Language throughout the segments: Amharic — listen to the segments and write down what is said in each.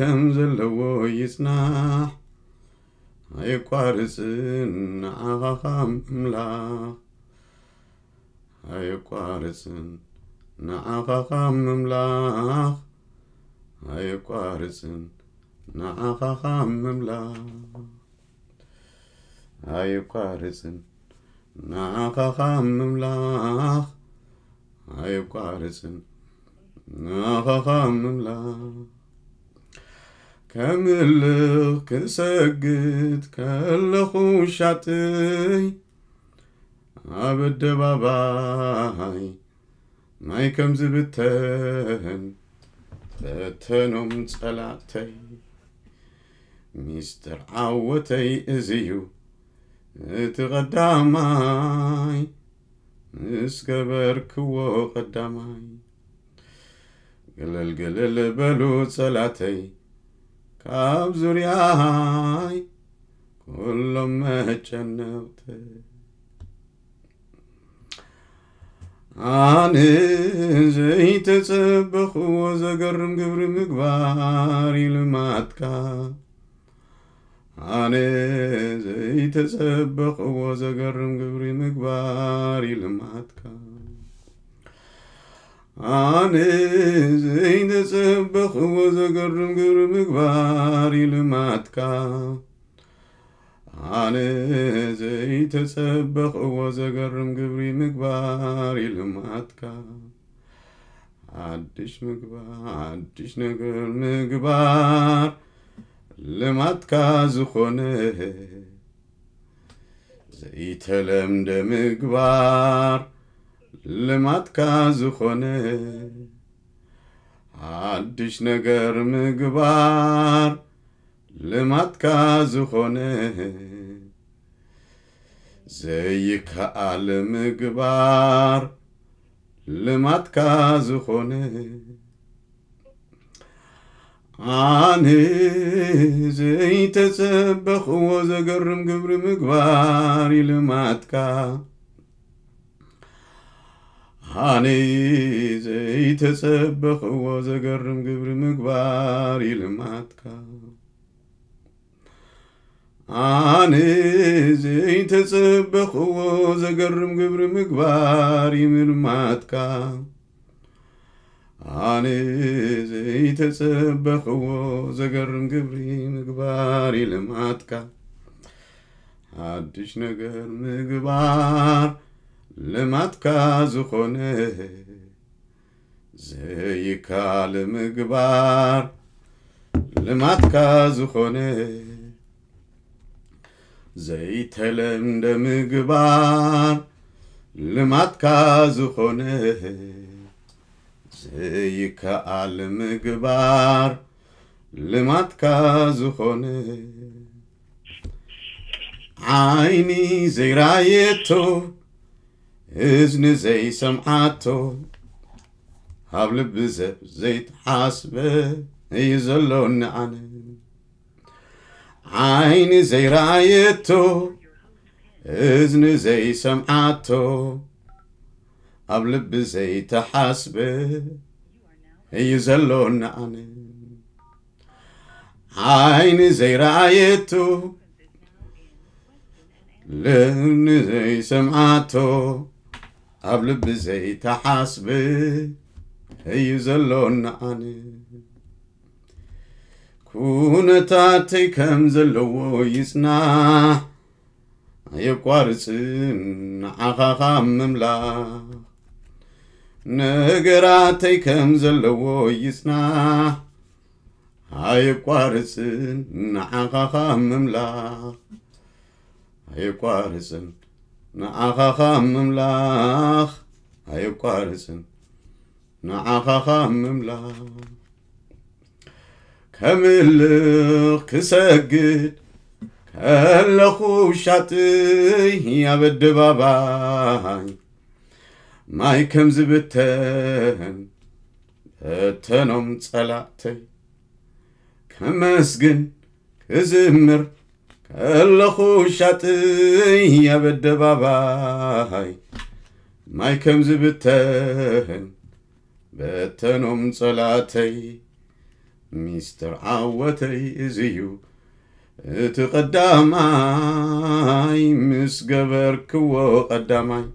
ከም ዘለዎ ይጽናሕ ኣይቋርፅን ንዓኻኻ ምምላኽ ኣይቋርፅን ንዓኻኻ ምምላኽ ኣይቋርፅን ንዓኻኻ ምምላኽ ኣይቋርፅን ንዓኻኻ ምምላኽ ኣይቋርፅን ንዓኻኻ ምምላኽ ከምልኽ ክሰግድ ከለኹ ሻጥይ ኣብ ኣደባባይ ማይ ከም ዝብተን በተኖም ጸላእተይ ሚስጢር ዓወተይ እዚ እዩ እቲ ቐዳማይ ምስ ገበርክዎ ቐዳማይ ገለል ገለል በሉ ጸላተይ ካብ ዙርያይ ኩሎም መጨነውቲ ኣነ ዘይተጸበኽዎ ዘገርም ግብሪ ምግባር ይልማትካ ኣነ ዘይተጸበኽዎ ዘገርም ግብሪ ምግባር ይልማትካ ኣነ ዘይተጸበኽዎ ዘገርም ግብር ምግባር ይልማትካ ኣነ ዘይተጸበኽዎ ዘገርም ግብሪ ምግባር ይልማትካ ሓድሽ ምግባር ሓድሽ ነገር ምግባር ልማትካ ዝኾነ ዘይተለምደ ምግባር ልማትካ ዝኾነ ሓድሽ ነገር ምግባር ልማትካ ዝኾነ ዘይከኣል ምግባር ልማትካ ዝኾነ ኣነ ዘይተጸበኽዎ ዘገርም ግብሪ ምግባር ይልማትካ ሃኔ ዘይተጸበኽዎ ዘገርም ግብሪ ምግባር ይልማትካ ኣነ ዘይተጸበኽዎ ዘገርም ግብሪ ምግባር ይምልማትካ ኣነ ዘይተጸበኽዎ ዘገርም ግብሪ ምግባር ይልማትካ ሓድሽ ነገር ምግባር ልማትካ ዝኾነ ዘይካል ምግባር ልማትካ ዝኾነ ዘይተለምደ ምግባር ልማትካ ዝኾነ ዘይከኣል ምግባር ልማትካ ዝኾነ ዓይኒ ዘይራየቶ እዝኒ ዘይሰምዓቶ ኣብ ልቢ ሰብ ዘይተሓስበ እዩ ዘሎ ንዓነ ዓይኒ ዘይረኣየቶ እዝኒ ዘይሰምዓቶ ኣብ ልቢ ዘይተሓስበ እዩ ዘሎ ንዓነ ዓይኒ ዘይረኣየቶ ልእኒ ዘይሰምዓቶ ኣብ ልቢ ዘይተሓስብ እዩ ዘሎ ንዓነ ኩነታተይ ከም ዘለዎ ይፅናሕ ኣየቋርፅ ንዓኻኻ ምምላኽ ነገራተይ ከም ዘለዎ ይፅናሕ ኣየቋርፅን ንዓኻኻ ምምላኽ ኣየቋርፅን ንዓኻኻ ምምላኽ ኣይቋርፅን ንዓኻኻ ምምላኽ ከምልኽ ክሰግድ ከለኹ ሻጥይ ኣብ ኣደባባይ ማይ ከም ዝብተን በተኖም ጸላእተይ ከመስግን ክዝምር እለኹ ኣብ ኣደባባይ ማይ ከም ዝብተን በተኖም ጸላተይ ሚስተር ዓወተይ እዚ እዩ እቲ ቐዳማይ ምስ ገበርክዎ ቐዳማይ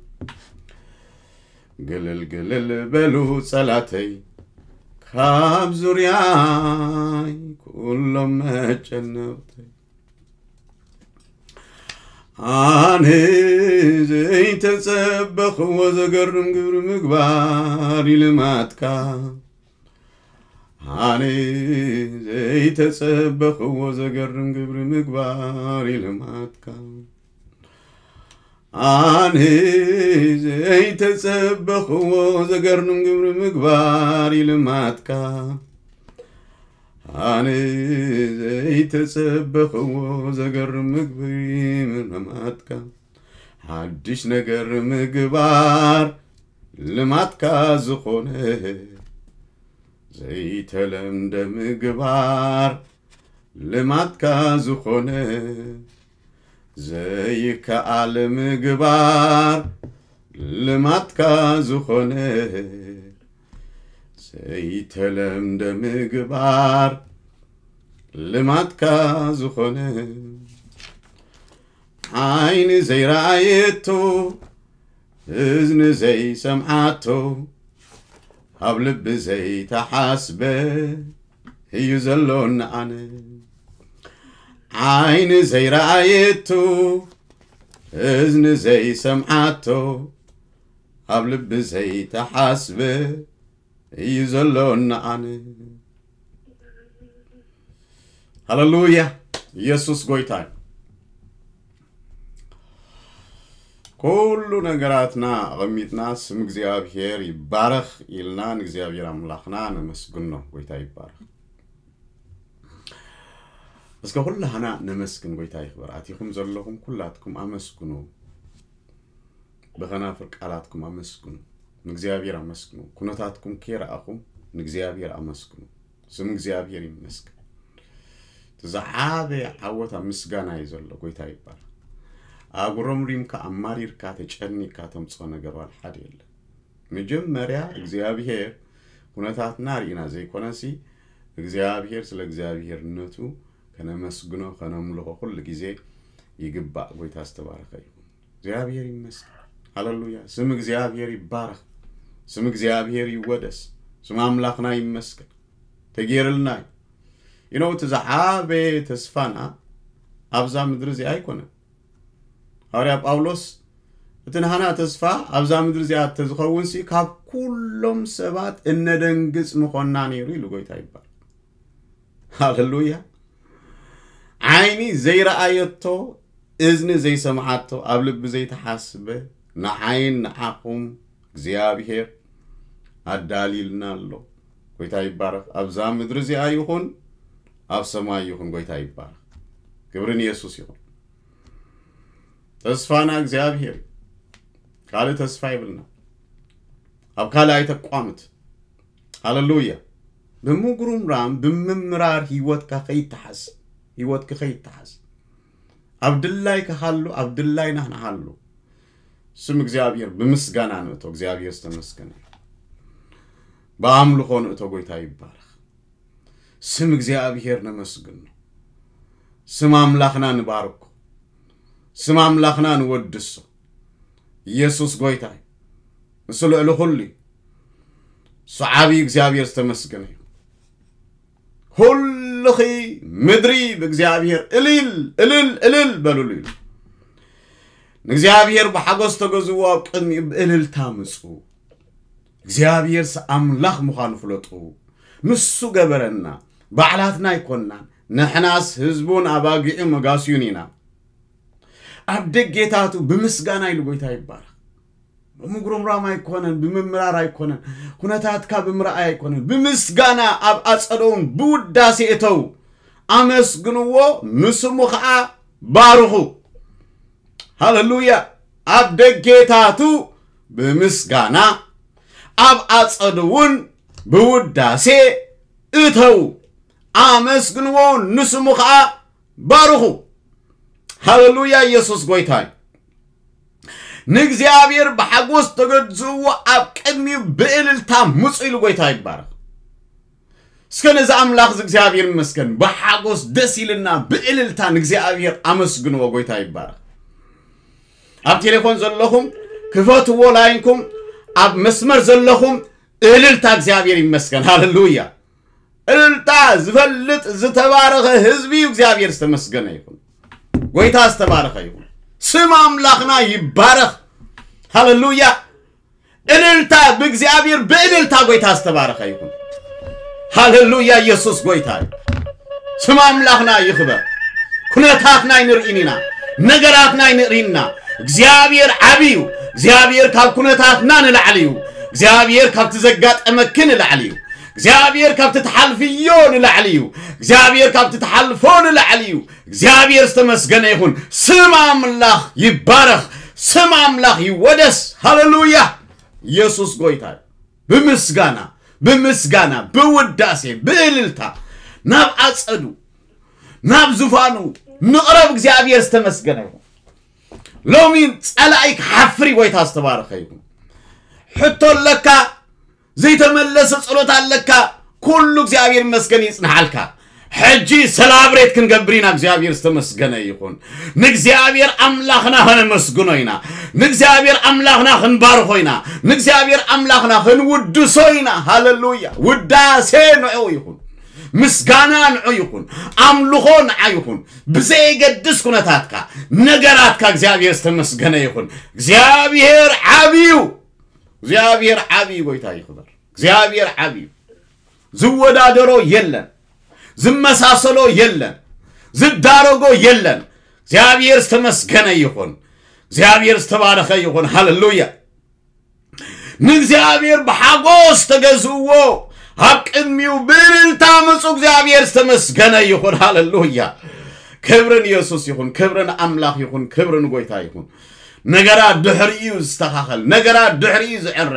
ግልል ግልል በሉ ጸላተይ ካብ ዙርያይ ኩሎም መጨነቕተይ ኣነ ዘይተጸበኽዎ ዘገርም ግብሪ ምግባር ይልማትካ ኣነ ዘይተጸበኽዎ ዘገርም ግብሪ ምግባር ይልማትካ ኣነ ዘይተጸበኽዎ ዘገርም ግብሪ ምግባር ይልማትካ አነ ዘይተጸበፈዎ ዘገር ምግብ ምረማትካ ሓድሽ ነገር ምግባር ልማትካ ዝኾነ ዘይተለምደ ምግባር ልማትካ ዝኾነ ዘይከኣል ምግባር ልማትካ ዝኾነ ዘይተለምደ ምግባር ልማትካ ዝኾነ ዓይኒ ዘይረኣየቶ እዝኒ ዘይሰምዓቶ ኣብ ልቢ ዘይተሓስበ እዩ ዘሎ ንኣነ ዓይኒ ዘይረኣየቶ እዝኒ ዘይሰምዓቶ ኣብ ልቢ ዘይተሓስበ እዩ ዘሎ ንኣነ ሃሌሉያ ኢየሱስ ጎይታ ኩሉ ነገራትና ኣቐሚጥና ስም እግዚአብሔር ይባረኽ ኢልና ንእግዚኣብሔር ኣምላኽና ነው ጎይታ ይባረኽ እስከ ኩላህና ነመስግን ጎይታ ይኽበር ኣትኹም ዘለኹም ኩላትኩም ኣመስግኑ ብኸናፍር ቃላትኩም ኣመስግኑ ንእግዚኣብሔር ኣመስግኑ ኩነታትኩም ከይረኣኹም ንእግዚኣብሔር ኣመስግኑ ስም እግዚኣብሔር ይመስግን ዝዓበየ ዓወታ ምስጋና እዩ ዘሎ ጎይታ ይባሃል ሪምካ ኣማሪርካ ተጨኒካ ተምፅኦ ነገርዋል ሓደ የለ መጀመርያ እግዚኣብሄር ኩነታትና ርኢና ዘይኮነሲ እግዚኣብሄር ስለ እግዚኣብሄርነቱ ከነመስግኖ ከነምልኮ ኩሉ ግዜ ይግባእ ጎይታ ዝተባረኸ ይኹን እግዚኣብሄር ይመስገን ሃለሉያ ስም እግዚኣብሄር ይባረኽ ስም እግዚኣብሄር ይወደስ ስም ኣምላኽና ይመስገን ተጌርልና እዩ you know እቲ ተስፋና ኣብዛ ምድሪ እዚኣ ኣይኮነ ሐዋርያ ጳውሎስ እቲ ንሃና ተስፋ ኣብዛ ምድሪ እዚኣ ተዝኸውን ሲ ካብ ኩሎም ሰባት እነደንግፅ ምኾንና ነይሩ ኢሉ ጎይታ ይበሃል ሃሌሉያ ዓይኒ ዘይረኣየቶ እዝኒ ዘይሰምዓቶ ኣብ ልቢ ዘይተሓስበ ንዓይን ንዓኹም እግዚኣብሄር ኣዳሊልና ኣሎ ጎይታ ይባረኽ ኣብዛ ምድሪ እዚኣ ይኹን አብ ሰማይ ይሁን ጎይታ ይባረክ። ክብርን ኢየሱስ ይሁን። ተስፋና እግዚአብሔር ቃል ተስፋ ይብልና አብካል ኣይተቋምት ሃሌሉያ ብምጉርምራም ብምምራር ሂወት ከኸይተሓዝ ሂወት ክኸይተሓዝ ኣብ ድላይ ክሃሉ ኣብ ድላይ ናህናሃሉ ስም እግዚኣብሔር ብምስጋና ንእቶ እግዚኣብሔር ዝተመስገነ በኣምልኾ ንእቶ ጎይታ ይባረኽ ስም እግዚአብሔር ነመስግን ነው። ስም አምላክና ንባርኮ፣ ስም አምላክና ንወድሶ። ኢየሱስ ጎይታ ምስ ልዕሊ ኩሉ እዩ እሱ ዓብዪ እግዚኣብሔር ዝተመስገነ እዩ። ኩሉኺ ምድሪ ብእግዚኣብሔር እልል እልል እልል በልሉ ኢሉ ንእግዚኣብሔር ብሓጎስ ተገዝዎ ኣብ ቅድሚኡ ብእልልታ ምፁ እግዚኣብሔር ኣምላኽ ምዃኑ ፍለጡ ንሱ ገበረና ባዕላትና ይኮንናን ንሕናስ ህዝቡን ኣባጊዑ መጋስዩን ኢና ኣብ ደጌታቱ ብምስጋና ኢሉ ጎይታ ይባረኽ ብምጉርምራም ኣይኮነን ብምምራር ኣይኮነን ኩነታትካ ብምርኣይ ኣይኮነን ብምስጋና ኣብ ኣፀደውን ብውዳሴ እተው ኣመስግንዎ ምስሙ ከዓ ባርኹ ሃለሉያ ኣብ ደጌታቱ ብምስጋና ኣብ ኣፀድ እውን ብውዳሴ እተው አመስግንዎ ንስሙ ከዓ ባርኹ ሃሌሉያ ኢየሱስ ጎይታይ ንእግዚኣብሔር ብሓጎስ ተገድዝዎ ኣብ ቅድሚኡ ብእልልታ ምፁ ኢሉ ጎይታ ይባረኽ እስከ ነዚ ኣምላኽ እዚ እግዚኣብሔር ይመስገን ብሓጎስ ደስ ኢልና ብእልልታ ንእግዚኣብሔር ኣመስግንዎ ጎይታ ይባረኽ ኣብ ቴሌፎን ዘለኹም ክፈትዎ ላይንኩም ኣብ መስመር ዘለኹም እልልታ እግዚኣብሔር ይመስገን ሃሌሉያ እልልታ ዝፈልጥ ዝተባረኸ ህዝቢ እግዚአብሔር ዝተመስገነ ይኹን ጎይታ ዝተባረኸ ይኹን ስም ኣምላኽና ይባረኽ ሃሌሉያ እልልታ ብእግዚአብሔር ብእልልታ ጎይታ ዝተባረኸ ይኹን ሃሌሉያ ኢየሱስ ጎይታ ስም ኣምላኽና ይኽበር ናይ ንርኢን ኢና ነገራት ናይ ንርኢና እግዚኣብሔር ዓብዩ እግዚኣብሔር ካብ ኩነታትና ንላዕሊ እዩ እግዚኣብሔር ካብቲ ዘጋጠመኪ ንላዕሊ እዩ እግዚአብሔር ካብቲ ተሓልፍዮ ንላዕሊ እዩ እግዚኣብሔር ካብቲ ተሓልፎ ንላዕሊ እዩ እግዚኣብሔር ዝተመስገነ ይኹን ስም ኣምላኽ ይባረኽ ስም ኣምላኽ ይወደስ ሃሌሉያ ኢየሱስ ጎይታ ብምስጋና ብምስጋና ብውዳሴ ብእልልታ ናብ ኣፀዱ ናብ ዙፋኑ ንቕረብ እግዚኣብሔር ዝተመስገነ ይኹን ሎሚ ፀላኢ ክሓፍሪ ጎይታ ዝተባረኸ ይኹን ሕቶ ኣለካ ዘይተመለሰ ጸሎት ኣለካ ኩሉ እግዚኣብሔር መስገን ይፅንዓልካ ሕጂ ሰላብሬት ክንገብር ኢና እግዚኣብሔር ዝተመስገነ ይኹን ንእግዚኣብሔር ኣምላኽና ክነመስግኖ ኢና ንእግዚኣብሔር ኣምላኽና ክንባርኾ ኢና ንእግዚኣብሔር ኣምላኽና ክንውድሶ ኢና ሃለሉያ ውዳሴ ንዑ ይኹን ምስጋና ንዑ ይኹን ኣምልኾ ንዓ ይኹን ብዘየገድስ ኩነታትካ ነገራትካ እግዚኣብሔር ዝተመስገነ ይኹን እግዚኣብሔር ዓብዩ እግዚአብሔር ዓብይ ጎይታ ይኽበር። እግዚአብሔር ዓብይ ዝወዳደሮ የለን፣ ዝመሳሰሎ የለን፣ ዝዳረጎ የለን። እግዚአብሔር ዝተመስገነ ይኹን፣ እግዚአብሔር ዝተባረኸ ይኹን። ሃሌሉያ ንእግዚአብሔር ብሓጎስ ተገዝእዎ ኣብ ቅድሚኡ ብእልልታ መፁ እግዚኣብሔር ዝተመስገነ ይኹን ሃሌሉያ ክብርን ኢየሱስ ይኹን ክብርን ኣምላኽ ይኹን ክብርን ጎይታ ይኹን ነገራ ድሕሪኡ ዝተኻኸል ነገራት ድሕሪኡ ዝዕረ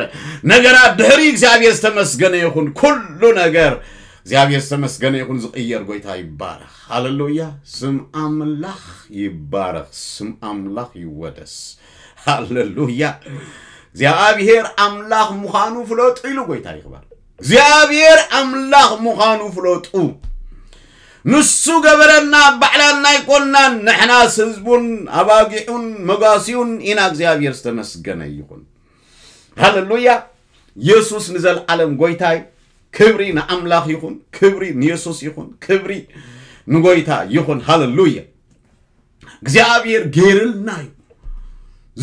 ነገራት ድሕሪ እግዚኣብሔር ዝተመስገነ ይኹን ኩሉ ነገር እግዚኣብሔር ዝተመስገነ ይኹን ዝቕየር ጎይታ ይባረኽ ሃሌሉያ ስም ኣምላኽ ይባረኽ ስም ኣምላኽ ይወደስ ሃሌሉያ እግዚኣብሔር ኣምላኽ ምዃኑ ፍለጡ ኢሉ ጎይታ ይኽባል እግዚኣብሔር ኣምላኽ ምዃኑ ፍለጡ ንሱ ገበረና ባዕላና ይቆናን ንሕናስ ህዝቡን ኣባጊዑን መጓሲኡን ኢና እግዚኣብሔር ዝተመስገነ ይኹን ሃሌሉያ የሱስ ንዘለዓለም ጎይታይ ክብሪ ንኣምላኽ ይኹን ክብሪ ንየሱስ ይኹን ክብሪ ንጎይታ ይኹን ሃሌሉያ እግዚኣብሔር ገይርልና እዩ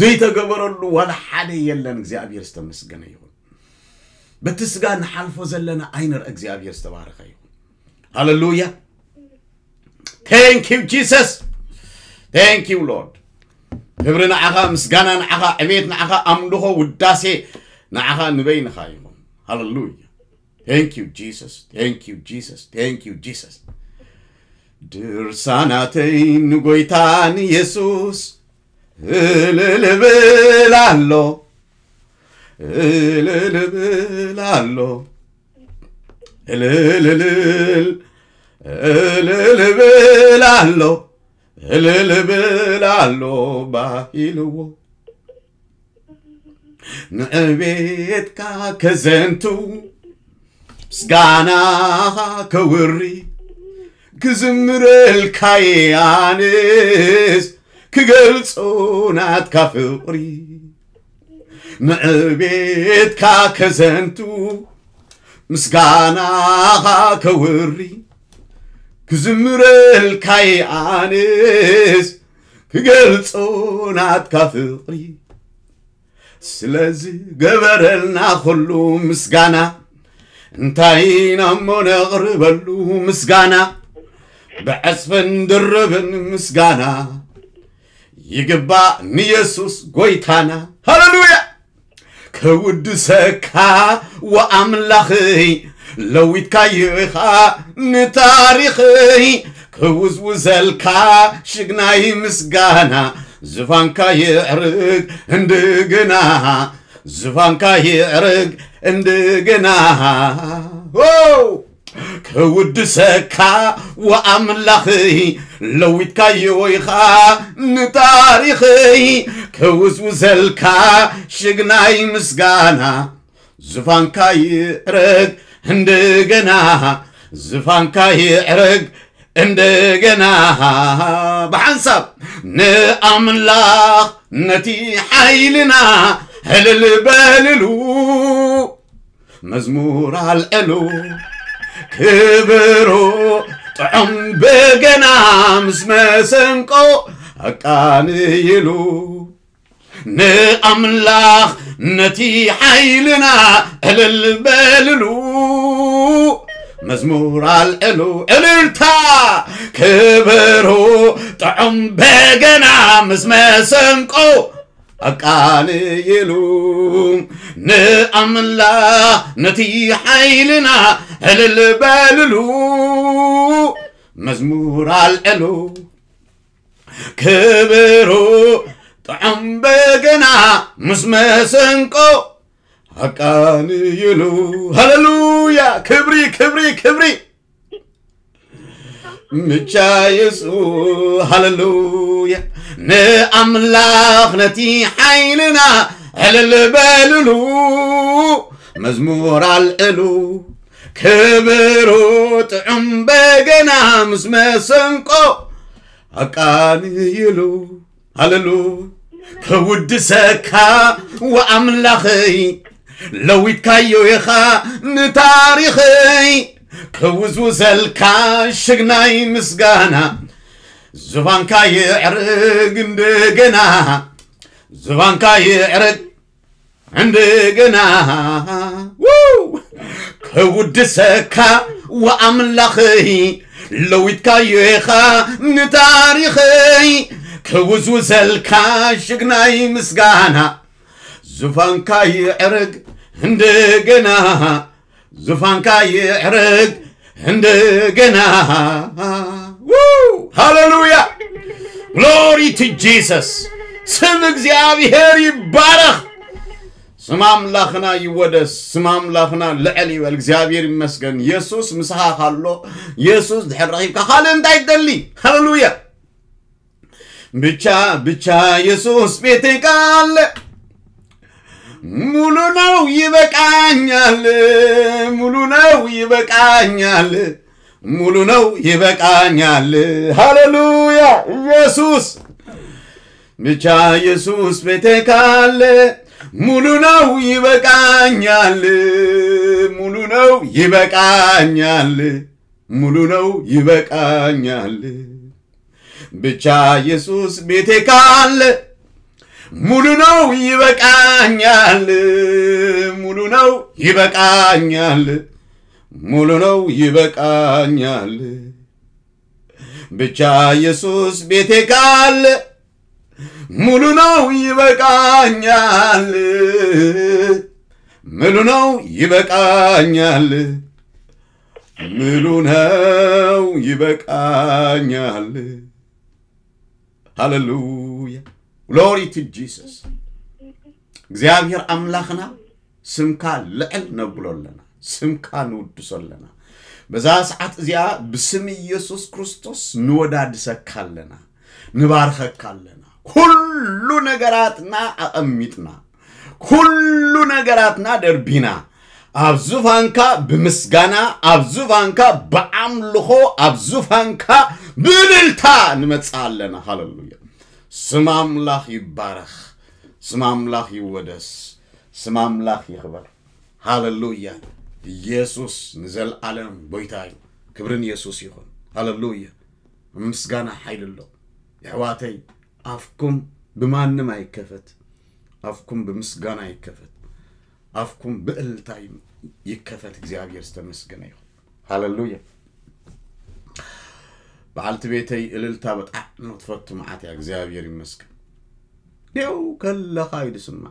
ዘይተገበረሉ ዋላ ሓደ የለን እግዚኣብሔር ዝተመስገነ ይኹን በቲ ስጋ ንሓልፎ ዘለና ኣይንርአ እግዚኣብሔር ዝተባረኸ ይኹን ሃሌሉያ Thank you, Jesus. Thank you, Lord. Every na aha msgana na aha emet na aha amduho udase na aha nubay na Hallelujah. Thank you, Jesus. Thank you, Jesus. Thank you, Jesus. Dir sanate nugoitan Jesus. Elelelelalo. Elelelelalo. Elelelelelalo. እልል ብላለሁ እልል ብላለሁ ባሂልዎ ንዕቤትካ ከዘንቱ ምስጋናኻ ከውሪ ክዝምረልካየ ኣንስ ክገልጾ ናትካ ፍቕሪ ንዕቤትካ ከዘንቱ ምስጋናኻ ከውሪ ክዝምረል ካይኣንስ ክገልጾን ኣትካ ፍቕሪ ስለዚ ገበረልና ኩሉ ምስጋና እንታይ ናሞ ነቕርበሉ ምስጋና ብዕፅፍን ድርብን ምስጋና ይግባእ ንኢየሱስ ጎይታና ሃሌሉያ ከውድሰካ ወአምላኸይ ለዊትካይኻ ንታሪኽይ ክውዝውዘልካ ሽግናይ ምስጋና ዝፋንካ ይዕርግ እንድግና ዝፋንካ ይዕርግ እንድግና كودسكا واملاخي لويتكا يويخا نتاريخي كوزوزلكا شجناي مسجانا زفانكا يرق اندجنا زفانكا يرق اندجنا بحنسب نأملاخ نتي حيلنا هل البللو مزمور على القلوب ክብሩ ጥዑም በገና ምስ መሰንቆ ኣቃንይሉ ንኣምላኽ ነቲ ሓይልና ዕልል በልሉ መዝሙር አልዕሉ እልልታ ክብሩ ጥዑም በገና ምስ መሰንቆ አቃልይሉ ንአምላ ነቲ ሓይልና እልል በልሉ መዝሙር አልዕሉ ክብሩ ጥዑም በገና ምስ መሰንቆ አቃልይሉ ሃሌሉያ ክብሪ ክብሪ ክብሪ مجايسو هللويا نأملاخنتي حيلنا هللبالو مزمور الالو كبروت عمبقنا مسمى سنقو أكاني يلو هللو كود سكا وأملاخي لو يتكيو يخا نتاريخي ከውዙ ዘልካ ሽግናይ ምስጋና ዝባንካ ይዕርግ እንደገና ዝባንካ ይዕርግ እንደገና ከውድሰካ ወአምላኸይ ለዊትካዮኻ ንታሪኸይ ከውዙ ዘልካ ሽግናይ ምስጋና ዙፋንካ ይዕርግ እንደገና ዙፋንካ ይዕረግ እንደገና ሃሌሉያ ግሎሪ ቱ ጂሰስ ስም እግዚአብሔር ይባረኽ ስም አምላኽና ይወደስ ስም አምላኽና ልዕል ይበል እግዚአብሔር ይመስገን የሱስ ምስኻ ካሎ የሱስ ድሕር ረኺብካ ካልእ እንታይ ትደሊ ሃሌሉያ ብቻ ብቻ የሱስ ቤትካ አለ ሙሉ ነው ይበቃኛል፣ ሙሉ ነው ይበቃኛል፣ ሙሉ ነው ይበቃኛል። ሃሌሉያ ኢየሱስ ብቻ ኢየሱስ ቤቴ ካለ ሙሉ ነው ይበቃኛል፣ ሙሉ ነው ይበቃኛል፣ ሙሉ ነው ይበቃኛል። ብቻ ኢየሱስ ቤቴ ካለ ሙሉ ነው ይበቃኛል፣ ሙሉ ነው ይበቃኛል፣ ሙሉ ነው ይበቃኛል። ብቻ ኢየሱስ ቤቴ ካለ ሙሉ ነው ይበቃኛል፣ ምሉ ነው ይበቃኛል፣ ምሉ ነው ይበቃኛል። ሃሌሉያ ግሎሪ ቱ ጂሰስ እግዚኣብሔር ኣምላኽና ስምካ ልዕል ነብሎ ስምካ ንውድሶ በዛ ሰዓት እዚኣ ብስም ኢየሱስ ክርስቶስ ንወዳድሰካ ኣለና ንባርኸካ ኣለና ኩሉ ነገራትና ኣቐሚጥና ኩሉ ነገራትና ደርቢና ኣብ ዙፋንካ ብምስጋና ኣብ ዙፋንካ ብኣምልኾ ኣብ ዙፋንካ ብእልልታ ኣለና ሃለሉያ ስም አምላክ ይባረክ፣ ስም አምላክ ይወደስ፣ ስም አምላክ ይክበር። ሃሌሉያ! ኢየሱስ ንዘለዓለም ጎይታ እዩ። ክብርን ኢየሱስ ይኹን። ሃሌሉያ! ምስጋና ሓይል ኣሎ። ኣሕዋተይ ኣፍኩም ብማንም ኣይከፈት፣ ኣፍኩም ብምስጋና ይከፈት፣ ኣፍኩም ብእልታ ይከፈት። እግዚኣብሔር ዝተመስገነ ይኹን። ሃሌሉያ! በዓልቲ ቤተይ እልልታ በጣዕሚ ትፈቱ መዓት እያ እግዚኣብሔር ይመስገን ደው ከለካ እዩ ድስማ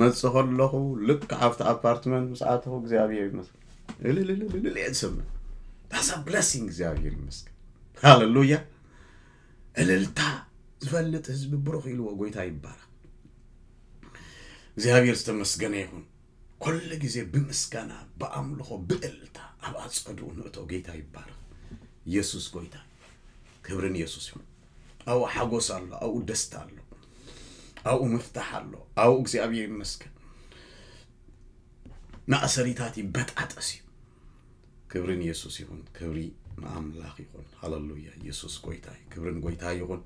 መፅእ ከለኹ ልክ ኣብቲ ኣፓርትመንት ምስኣትኹ እግዚኣብሔር ይመስገን እልልልልል ዝስምዕ ታሳ ብለሲንግ እግዚኣብሔር ይመስገን ሃለሉያ እልልታ ዝፈልጥ ህዝቢ ብሩኽ ኢልዎ ጎይታ ይባረክ እግዚኣብሔር ዝተመስገነ ይኹን ኩሉ ግዜ ብምስጋና ብኣምልኾ ብእልልታ ኣብ ኣፀዱ ንእቶ ጌታ ይባረክ ኢየሱስ ጎይታ ክብርን ኢየሱስ ይሁን። አው ሓጎስ ኣሎ፣ ኣብኡ ደስታ ኣሎ፣ ኣብኡ ምፍታሕ ኣሎ፣ ኣብኡ እግዚኣብሔር ይመስገን። ማእሰሪታት ይበጣጠስ እዩ። ክብርን ኢየሱስ ይሁን። ክብሪ ንኣምላኽ ይኹን። ሃለሉያ ኢየሱስ ጎይታ እዩ። ክብርን ጎይታ ይኹን።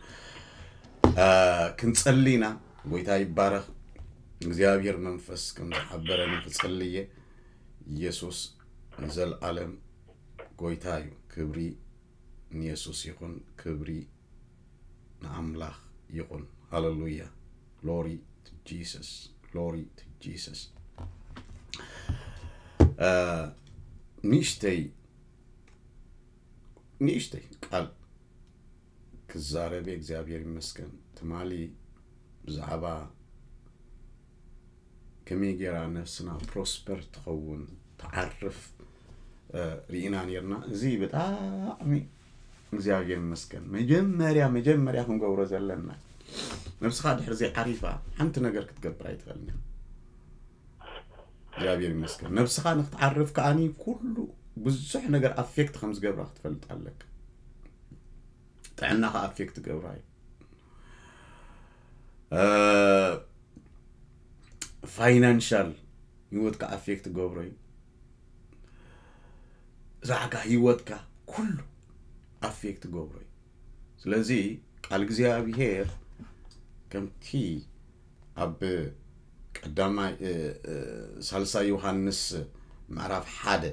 ክንፀሊ ኢና። ጎይታ ይባረኽ። እግዚኣብሔር መንፈስ ከም ዝሓበረኒ ክጸልየ ኢየሱስ ዘለዓለም ጎይታ እዩ። ክብሪ ንየሱስ ይኹን ክብሪ ንኣምላኽ ይኹን ሃሌሉያ ሎሪ ቱ ጂሰስ ግሎሪ ጂሰስ ንእሽተይ ንእሽተይ ቃል ክዛረብ እግዚኣብሔር ይመስገን ትማሊ ብዛዕባ ከመይ ጌራ ነፍስና ፕሮስፐር ትኸውን ተዓርፍ ርኢና ነርና እዚ ብጣዕሚ እግዚኣብሔር ይመስገን መጀመርያ መጀመርያ ክንገብሮ ዘለና ነብስኻ ድሕር ዘይዓሪፋ ሓንቲ ነገር ክትገብር ኣይትኽእልኒ እግዚኣብሔር ይመስገን ነብስኻ ንክትዓርፍ ከዓኒ ኩሉ ብዙሕ ነገር ኣፌክት ከም ዝገብራ ክትፈልጥ ኣለክ ጥዕናኻ ኣፌክት ገብራ እዩ ፋይናንሻል ሂወትካ ኣፌክት ገብሮ እዩ ዛዕጋ ሂወትካ ኩሉ አፌክት ገብሮይ ስለዚ ቃል እግዚኣብሄር ከምቲ ኣብ ቀዳማይ ሳልሳይ ዮሃንስ ምዕራፍ ሓደ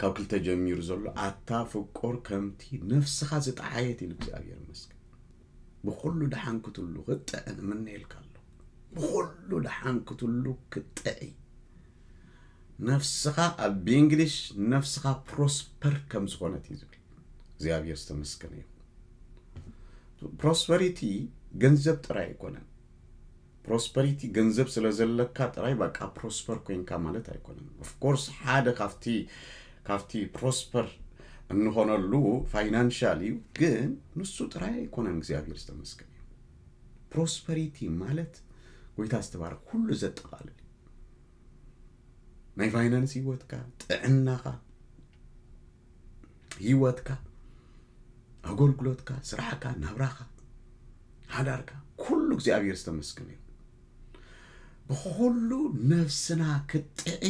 ካብ ክልተ ጀሚሩ ዘሎ ኣታ ፍቆር ከምቲ ነፍስኻ ዝጠዓየት ኢሉ እግዚኣብሔር መስገን ብኩሉ ድሓን ክትሉ ክጥዕን ምነኢልካ ኣሎ ብኩሉ ድሓን ክትሉ ነፍስኻ ኣብ ብእንግሊሽ ነፍስኻ ፕሮስፐር ከም ዝኾነት እዩ ዝብል እግዚኣብሔር ዝተመስገነ እዩ ፕሮስፐሪቲ ገንዘብ ጥራይ ኣይኮነን ፕሮስፐሪቲ ገንዘብ ስለ ዘለካ ጥራይ በቃ ፕሮስፐር ኮይንካ ማለት ኣይኮነን ኦፍኮርስ ሓደ ካብቲ ካብቲ ፕሮስፐር እንኾነሉ ፋይናንሽል እዩ ግን ንሱ ጥራይ ኣይኮነን እግዚኣብሔር ዝተመስገን እዩ ፕሮስፐሪቲ ማለት ጎይታ ዝተባረክ ኩሉ ዘጠቃልል ናይ ፋይናንስ ሂወትካ ጥዕናኻ ሂወትካ ኣገልግሎትካ ስራሕካ ናብራኻ ሓዳርካ ኩሉ እግዚኣብሔር ዝተመስግን እዩ ብኩሉ ነፍስና ክጥዒ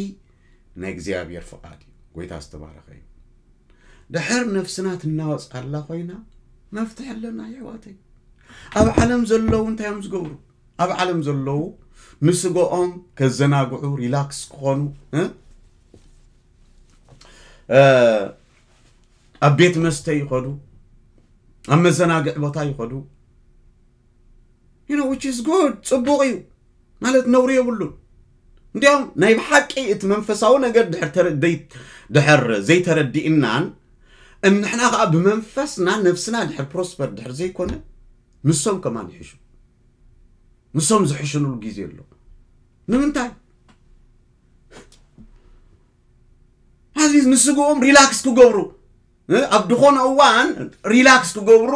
ናይ እግዚኣብሔር ፍቓድ እዩ ጎይታ ዝተባረኸ እዩ ድሕር ነፍስና ትናወፅኣላ ኮይና መፍትሕ ኣለና ሂወተይ ኣብ ዓለም ዘለዉ እንታይ እዮም ዝገብሩ ኣብ ዓለም ዘለዉ ምስ ስግኦም ከዘናግዑ ሪላክስ ክኾኑ ኣብ ቤት መስተ ይኸዱ ኣብ መዘናግዕ ቦታ ይኸዱ ዊች ስ ጉድ ፅቡቕ እዩ ማለት ነውሪ የብሉን እንዲኦም ናይ ብሓቂ እቲ መንፈሳዊ ነገር ድሕር ዘይተረዲእናን ንሕና ከዓ ብመንፈስና ነፍስና ድሕር ፕሮስፐር ድሕር ዘይኮነ ምሶም ከማ ንሕሹ ንሶም ዝሕሸንሉ ግዜ ኣሎ ንምንታይ ኣዚ ንስግኦም ሪላክስ ክገብሩ ኣብ ድኾነ እዋን ሪላክስ ክገብሩ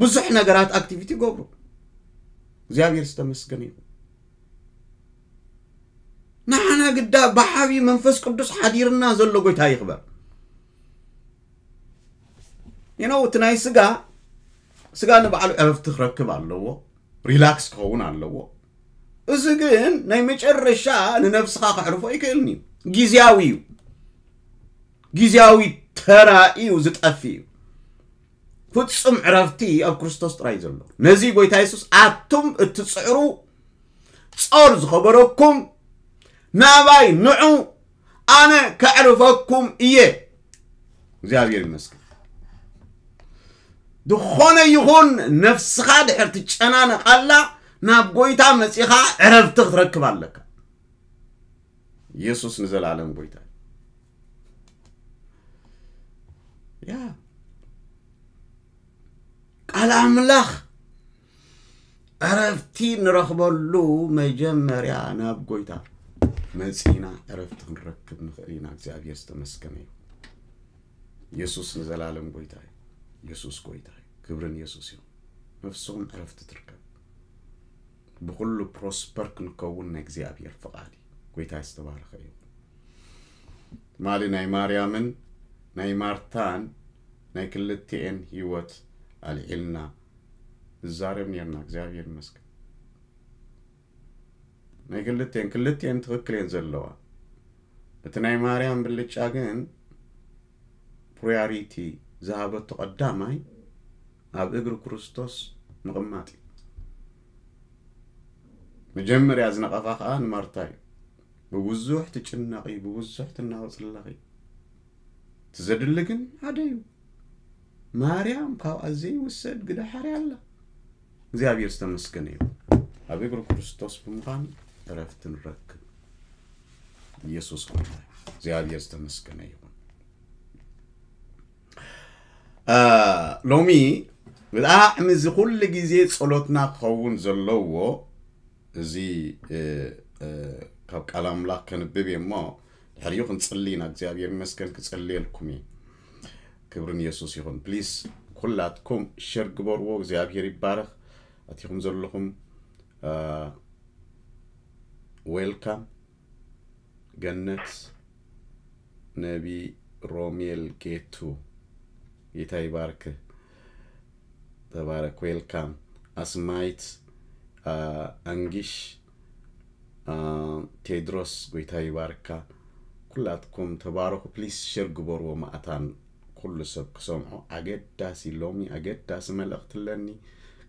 ብዙሕ ነገራት ኣክቲቪቲ ይገብሩ እግዚኣብሔር ዝተመስገን እዩ ንሓና ግዳ ብሓቢ መንፈስ ቅዱስ ሓዲርና ዘሎ ጎይታ ይኽበር ይነው እቲ ናይ ስጋ ስጋ ንባዕሉ ዕረፍቲ ክረክብ ኣለዎ ሪላክስ ክኸውን ኣለዎ እዚ ግን ናይ መጨረሻ ንነፍስኻ ክዕርፎ ኣይክእልኒ እዩ ግዜያዊ እዩ ግዜያዊ ግዝያዊ ተራእዩ ዝጠፊ እዩ ፍፁም ዕረፍቲ ኣብ ክርስቶስ ጥራይ ዘሎ ነዚ ጎይታ የሱስ ኣቱም እትፅዕሩ ጾር ዝኸበረኩም ናባይ ንዑ ኣነ ከዕርፈኩም እየ እግዚኣብሔር ይመስክ ዝኾነ ይኹን ነፍስኻ ድሕር ትጨናነቓላ ናብ ጎይታ መፂኻ ዕረብቲ ክትረክብ ኣለካ ኢየሱስ ንዘለኣለም ጎይታ ያ ቃል ኣምላኽ ዕረፍቲ ንረኽበሉ መጀመርያ ናብ ጎይታ መፂና ዕረፍቲ ክንረክብ ንኽእል ኢና እግዚኣብሔር ዝተመስገነ እዩ ኢየሱስ ንዘለኣለም ጎይታ እዩ ኢየሱስ ጌታ ክብርን ኢየሱስ ይሁን ነፍስኹም ዕረፍቲ ትርከብ ብኩሉ ፕሮስፐር ክንከውን ናይ እግዚኣብሔር ፍቓድ እዩ ጎይታ ዝተባረኸ እዩ ማሊ ናይ ማርያምን ናይ ማርታን ናይ ክልቲኤን ሂወት ኣልዒልና ንዛረብ ነርና እግዚኣብሔር ይመስገን ናይ ክልቲኤን ክልቲኤን ትክክል እየን ዘለዋ እቲ ናይ ማርያም ብልጫ ግን ፕሪዮሪቲ ዝሃበቶ ቀዳማይ ኣብ እግሪ ክርስቶስ ምቕማጥ እዩ መጀመርያ ዝነቐፋ ከዓ ንማርታ እዩ ብብዙሕ ትጭነቂ ብብዙሕ ትናወፅለኺ ትዘድሊ ግን ሓደ እዩ ማርያም ካብኣ ዘይውሰድ ግዳ ሓርያ ኣላ እግዚኣብሔር ዝተመስገነ እዩ ኣብ እግሪ ክርስቶስ ብምዃን ዕረፍቲ ንረክብ ኢየሱስ እግዚኣብሔር ዝተመስገነ እዩ ሎሚ ብጣዕሚ እዚ ኩሉ ግዜ ፀሎትና ክኸውን ዘለዎ እዚ ካብ ቃል ኣምላኽ ከንብብ እሞ ድሕሪኡ ክንፅልይና እግዚኣብሔር መስከን ክፀልየልኩም እዩ ክብርን የሱስ ይኹን ፕሊስ ኩላትኩም ሸር ግበርዎ እግዚኣብሔር ይባረኽ ኣትኹም ዘለኹም ዌልካም ገነት ነቢ ሮሜል ጌቱ ጌታ ይባርክ። ተባረክ። ዌልካም አስማይት አንጊሽ ቴድሮስ ጎይታ ይባርካ። ኩላትኩም ተባረኩ። ፕሊስ ሽር ግበርዎ ማእታን ኩሉ ሰብ ክሰምዖ ኣገዳሲ ሎሚ ኣገዳሲ መልእኽቲ ኣለኒ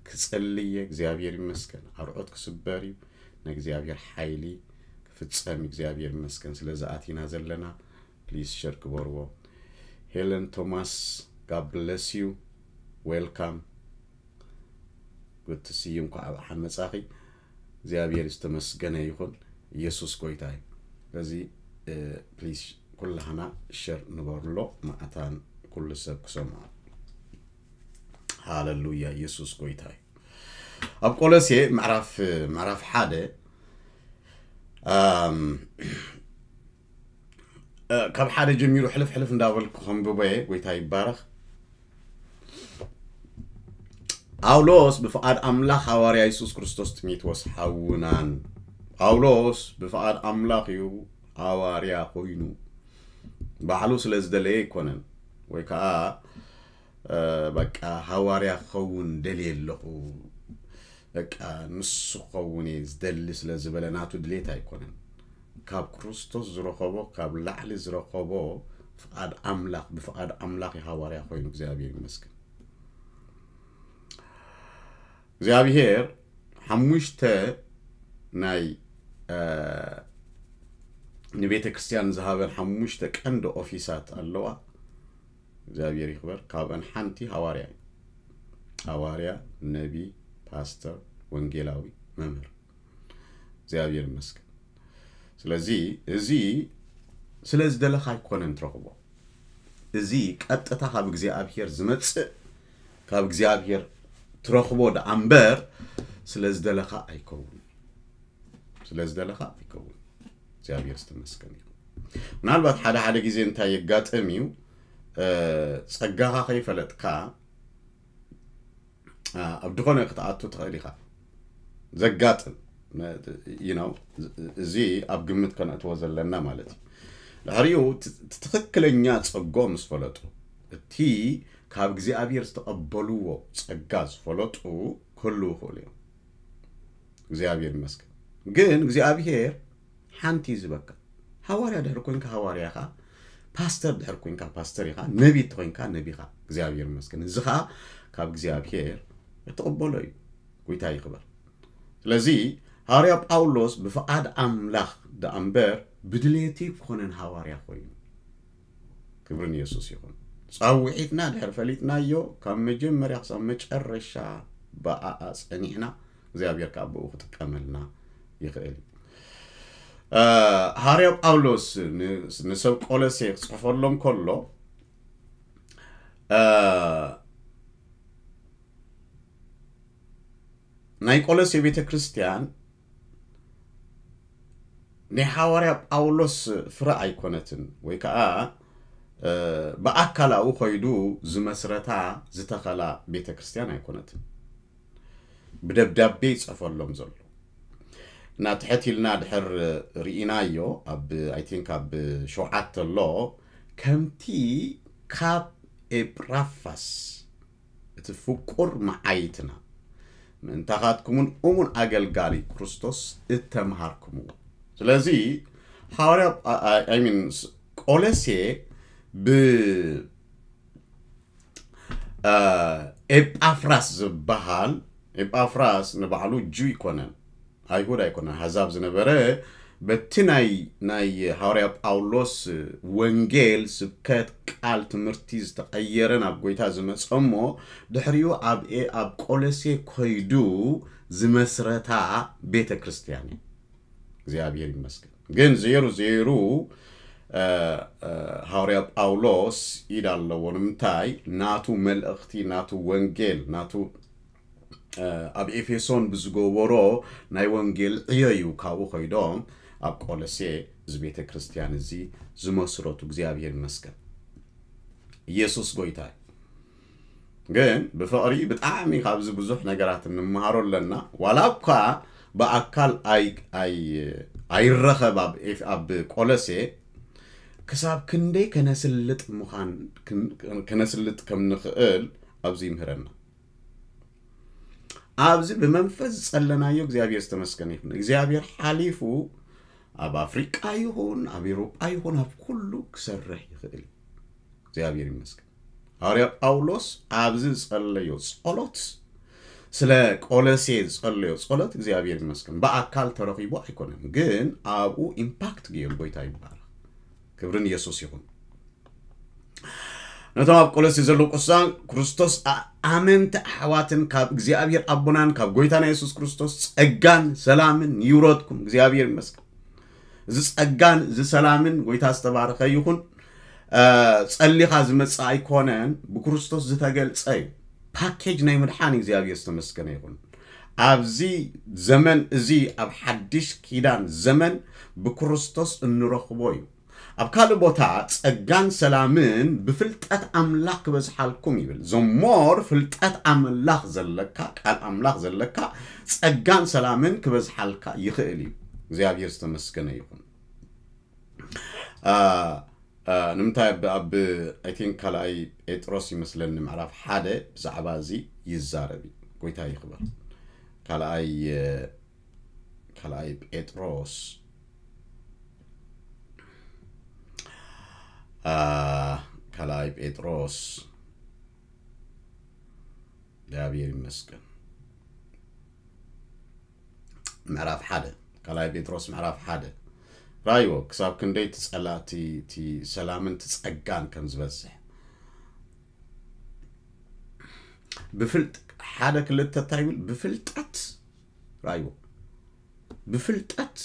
ክጸልየ እግዚኣብሔር ይመስገን ኣርዑት ክስበር እዩ ንእግዚኣብሔር ሓይሊ ክፍጸም እግዚኣብሔር ይመስገን ስለ ዝኣቲና ዘለና ፕሊስ ሽር ግበርዎ ሄለን ቶማስ God bless you. Welcome. Good to see you. እንኳዕ ብሓን መጻኺ እግዚኣብሔር ዝተመስገነ ይኹን ኢየሱስ ጎይታ please, ስለዚ ፕሊዝ ኩላህና ሸር ንበርሎ ማእታን ኩሉ ሰብ ክሰምዖ ሃለሉያ ኢየሱስ ጎይታ እዩ ኣብ ቆሎሴ ምዕራፍ ምዕራፍ ሓደ ካብ ሓደ ጀሚሩ ሕልፍ ሕልፍ እንዳበልኩ ከም ብበየ ጎይታ ይባረኽ ጳውሎስ ብፍቓድ ኣምላኽ ሃዋርያ የሱስ ክርስቶስ ጥሜት ወስሓውናን ጳውሎስ ብፍቓድ ኣምላኽ እዩ ሃዋርያ ኮይኑ ባዕሉ ስለ ዝደለየ ኣይኮነን ወይ ከዓ በቃ ሃዋርያ ክኸውን ደልየ ኣለኹ በቃ ንሱ ክኸውን እየ ዝደሊ ስለ ዝበለ ናቱ ድሌት ኣይኮነን ካብ ክርስቶስ ዝረኸቦ ካብ ላዕሊ ዝረኸቦ ፍቓድ ኣምላኽ ብፍቓድ ኣምላኽ ሐዋርያ ኮይኑ እግዚኣብሔር ይመስግን እግዚኣብሔር ሓሙሽተ ናይ ንቤተ ክርስትያን ዝሃበን ሓሙሽተ ቀንዲ ኦፊሳት ኣለዋ እግዚኣብሔር ይክበር ካብአን ሓንቲ ሃዋርያ እዩ ሃዋርያ ነቢ ፓስተር ወንጌላዊ መምህር እግዚኣብሔር ይመስገን ስለዚ እዚ ስለ ዝደለካ ኣይኮነን ትረኽቦ እዚ ቀጥታ ካብ እግዚኣብሄር ዝመፅእ ካብ እግዚኣብሄር ትረኽቦ ደኣ እምበር ስለ ዝደለኻ ኣይከውን ስለ ዝደለኻ ኣይከውን እግዚኣብሔር ዝተመስገን እዩ ምናልባት ሓደ ሓደ ግዜ እንታይ የጋጥም እዩ ፀጋኻ ከይፈለጥካ ኣብ ድኾነ ክትኣቱ ትኽእል ኢኻ ዘጋጥም እዚ ኣብ ግምት ከነእትዎ ዘለና ማለት እዩ ድሕሪኡ ትክክለኛ ፀጎ ምስ ፈለጡ እቲ ካብ እግዚኣብሔር ዝተቐበልዎ ፀጋ ዝፈለጡ ክህልው ይኽእሉ እዮም እግዚኣብሔር ይመስገን ግን እግዚኣብሄር ሓንቲ እዩ ዝበካ ሃዋርያ ድሕር ኮይንካ ሃዋርያ ኢኻ ፓስተር ድሕር ኮይንካ ፓስተር ኢኻ ነቢ እቲ ኮይንካ ነቢ ኢኻ እግዚኣብሔር መስገን እዚ ከዓ ካብ እግዚኣብሄር እትቕበሎ እዩ ጎይታ ይኽበር ስለዚ ሃዋርያ ጳውሎስ ብፍቓድ ኣምላኽ ዳኣ እምበር ብድሌቲ ክኾነን ሃዋርያ ኮይኑ ክብርን የሱስ ይኹን ፀዊዒትና ድሕር ፈሊጥናዮ ካብ መጀመርያ ክሳብ መጨረሻ ብኣኣ ፀኒሕና እግዚኣብሔር ካብ ብኡ ክጥቀመልና ይኽእል እዩ ሃርያ ጳውሎስ ንሰብ ቆሎሴ ክፅሕፈሎም ከሎ ናይ ቆሎሴ ቤተ ክርስትያን ናይ ሓዋርያ ጳውሎስ ፍረ ኣይኮነትን ወይ ከዓ ብኣካላዊ ኮይዱ ዝመስረታ ዝተኸላ ቤተ ክርስትያን ኣይኮነትን ብደብዳቤ ይፀፈሎም ዘሎ እና ኢልና ድሕር ርኢናዮ ኣብ ኣይን ኣብ ሸውዓተ ኣሎ ከምቲ ካብ ኤጵራፋስ እቲ ፍቁር መዓይትና ምእንታኻትኩምን እሙን ኣገልጋሊ ክርስቶስ እተምሃርኩምዎ ስለዚ ሃዋርያ ቆለሴ ብኤጳፍራስ ዝበሃል ኤጳፍራስ ንባዕሉ ጁ ይኮነን ኣይሁድ ኣይኮነን ሃዛብ ዝነበረ በቲ ናይ ናይ ሃዋርያ ጳውሎስ ወንጌል ስብከት ቃል ትምህርቲ ዝተቀየረ ናብ ጎይታ ዝመፀ ሞ ድሕሪኡ ኣብኤ ኣብ ቆለሴ ኮይዱ ዝመስረታ ቤተ ክርስትያን እዩ እግዚኣብሔር ይመስገን ግን ዜሩ ዜሩ ሐዋርያው ጳውሎስ ይዳለው ወንምታይ ናቱ መልእኽቲ ናቱ ወንጌል ናቱ ኣብ ኤፌሶን ብዝገበሮ ናይ ወንጌል ዕዮ እዩ ካብኡ ኮይዶም ኣብ ቆለሴ እዚ ቤተ ክርስትያን እዚ ዝመስረቱ እግዚኣብሔር ይመስገን ኢየሱስ ጎይታ ግን ብፍቅሪ ብጣዕሚ ካብዚ ብዙሕ ነገራት ንምሃሮ ኣለና ዋላ እኳ ብኣካል ኣይረኸብ ኣብ ቆለሴ ክሳብ ክንደይ ከነስልጥ ምዃን ከነስልጥ ከም ንኽእል ኣብዚ ይምህረና ኣብዚ ብመንፈስ ዝጸለናዮ እግዚኣብሔር ዝተመስገነ ይኹን እግዚኣብሔር ሓሊፉ ኣብ ኣፍሪቃ ይኹን ኣብ ኤሮጳ ይኹን ኣብ ኩሉ ክሰርሕ ይኽእል እዩ እግዚኣብሔር ይመስገን ሐዋርያ ጳውሎስ ኣብዚ ዝጸለዮ ጸሎት ስለ ቆሎሴ ዝጸለዮ ጸሎት እግዚኣብሔር ይመስገን ብኣካል ተረኺቡ ኣይኮነን ግን ኣብኡ ኢምፓክት ገይሩ ጎይታ ይበሃል ክብርን ኢየሱስ ይሁን ነቶም ኣብ ቆሎስ ዘለዉ ቅዱሳን ክርስቶስ ኣመንቲ ኣሕዋትን ካብ እግዚኣብሔር ኣቦናን ካብ ጎይታ ናይ የሱስ ክርስቶስ ፀጋን ሰላምን ይውረድኩም እግዚኣብሔር ይመስገን እዚ ፀጋን እዚ ሰላምን ጎይታ ዝተባረኸ ይኹን ፀሊኻ ዝመፅእ ኣይኮነን ብክርስቶስ ዝተገልፀ እዩ ፓኬጅ ናይ ምድሓን እግዚኣብሔር ዝተመስገነ ይኹን ኣብዚ ዘመን እዚ ኣብ ሓድሽ ኪዳን ዘመን ብክርስቶስ እንረኽቦ እዩ ኣብ ካልእ ቦታ ፀጋን ሰላምን ብፍልጠት ኣምላኽ ክበዝሓልኩም ይብል ዞሞር ፍልጠት ኣምላኽ ዘለካ ቃል ኣምላኽ ዘለካ ፀጋን ሰላምን ክበዝሓልካ ይኽእል እዩ እግዚኣብሔር ዝተመስገነ ይኹን ንምንታይ ኣብ ኣይን ካልኣይ ጴጥሮስ ይመስለኒ ምዕራፍ ሓደ ብዛዕባ እዚ ይዛረብ እዩ ጎይታ ይኽበር ካልኣይ ካልኣይ ጴጥሮስ ከላይ ጴጥሮስ እግዚአብሔር ይመስገን ምዕራፍ ሓደ ካልኣይ ጴጥሮስ ምዕራፍ ሓደ ራእይዎ ክሳብ ክንደይ ትፀላ እቲ ሰላምን ትፀጋን ከም ዝበዝሕ ብፍልጥ ሓደ ክልተ እንታይ ይብል ብፍልጠት ራእይዎ ብፍልጠት